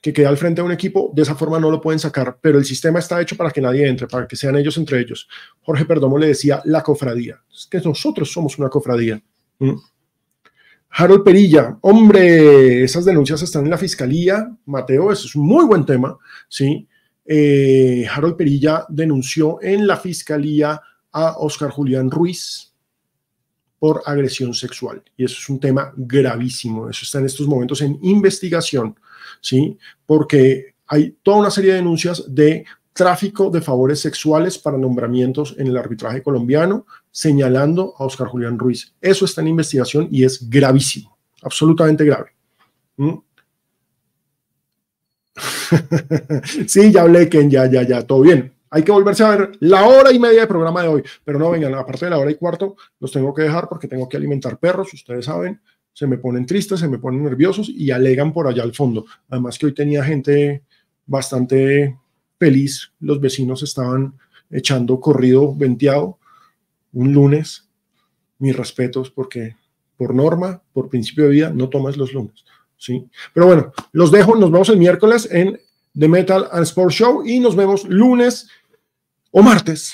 que quede al frente de un equipo. De esa forma no lo pueden sacar, pero el sistema está hecho para que nadie entre, para que sean ellos entre ellos. Jorge Perdomo le decía la cofradía. Es que nosotros somos una cofradía. ¿Mm? Harold Perilla, hombre, esas denuncias están en la fiscalía, Mateo, eso es un muy buen tema, ¿sí? Eh, Harold Perilla denunció en la fiscalía a Oscar Julián Ruiz por agresión sexual. Y eso es un tema gravísimo, eso está en estos momentos en investigación, ¿sí? Porque hay toda una serie de denuncias de tráfico de favores sexuales para nombramientos en el arbitraje colombiano, señalando a Oscar Julián Ruiz. Eso está en investigación y es gravísimo, absolutamente grave. ¿Mm? sí, ya hablé, Ken, ya, ya, ya, todo bien. Hay que volverse a ver la hora y media de programa de hoy, pero no vengan, aparte de la hora y cuarto, los tengo que dejar porque tengo que alimentar perros, ustedes saben, se me ponen tristes, se me ponen nerviosos y alegan por allá al fondo. Además que hoy tenía gente bastante feliz, los vecinos estaban echando corrido venteado, un lunes, mis respetos, porque por norma, por principio de vida, no tomas los lunes. ¿sí? Pero bueno, los dejo, nos vemos el miércoles en The Metal and Sport Show y nos vemos lunes o martes,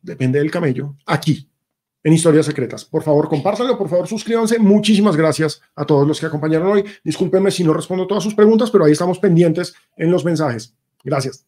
depende del camello, aquí en Historias Secretas. Por favor, compártanlo, por favor, suscríbanse. Muchísimas gracias a todos los que acompañaron hoy. Discúlpenme si no respondo todas sus preguntas, pero ahí estamos pendientes en los mensajes. Gracias.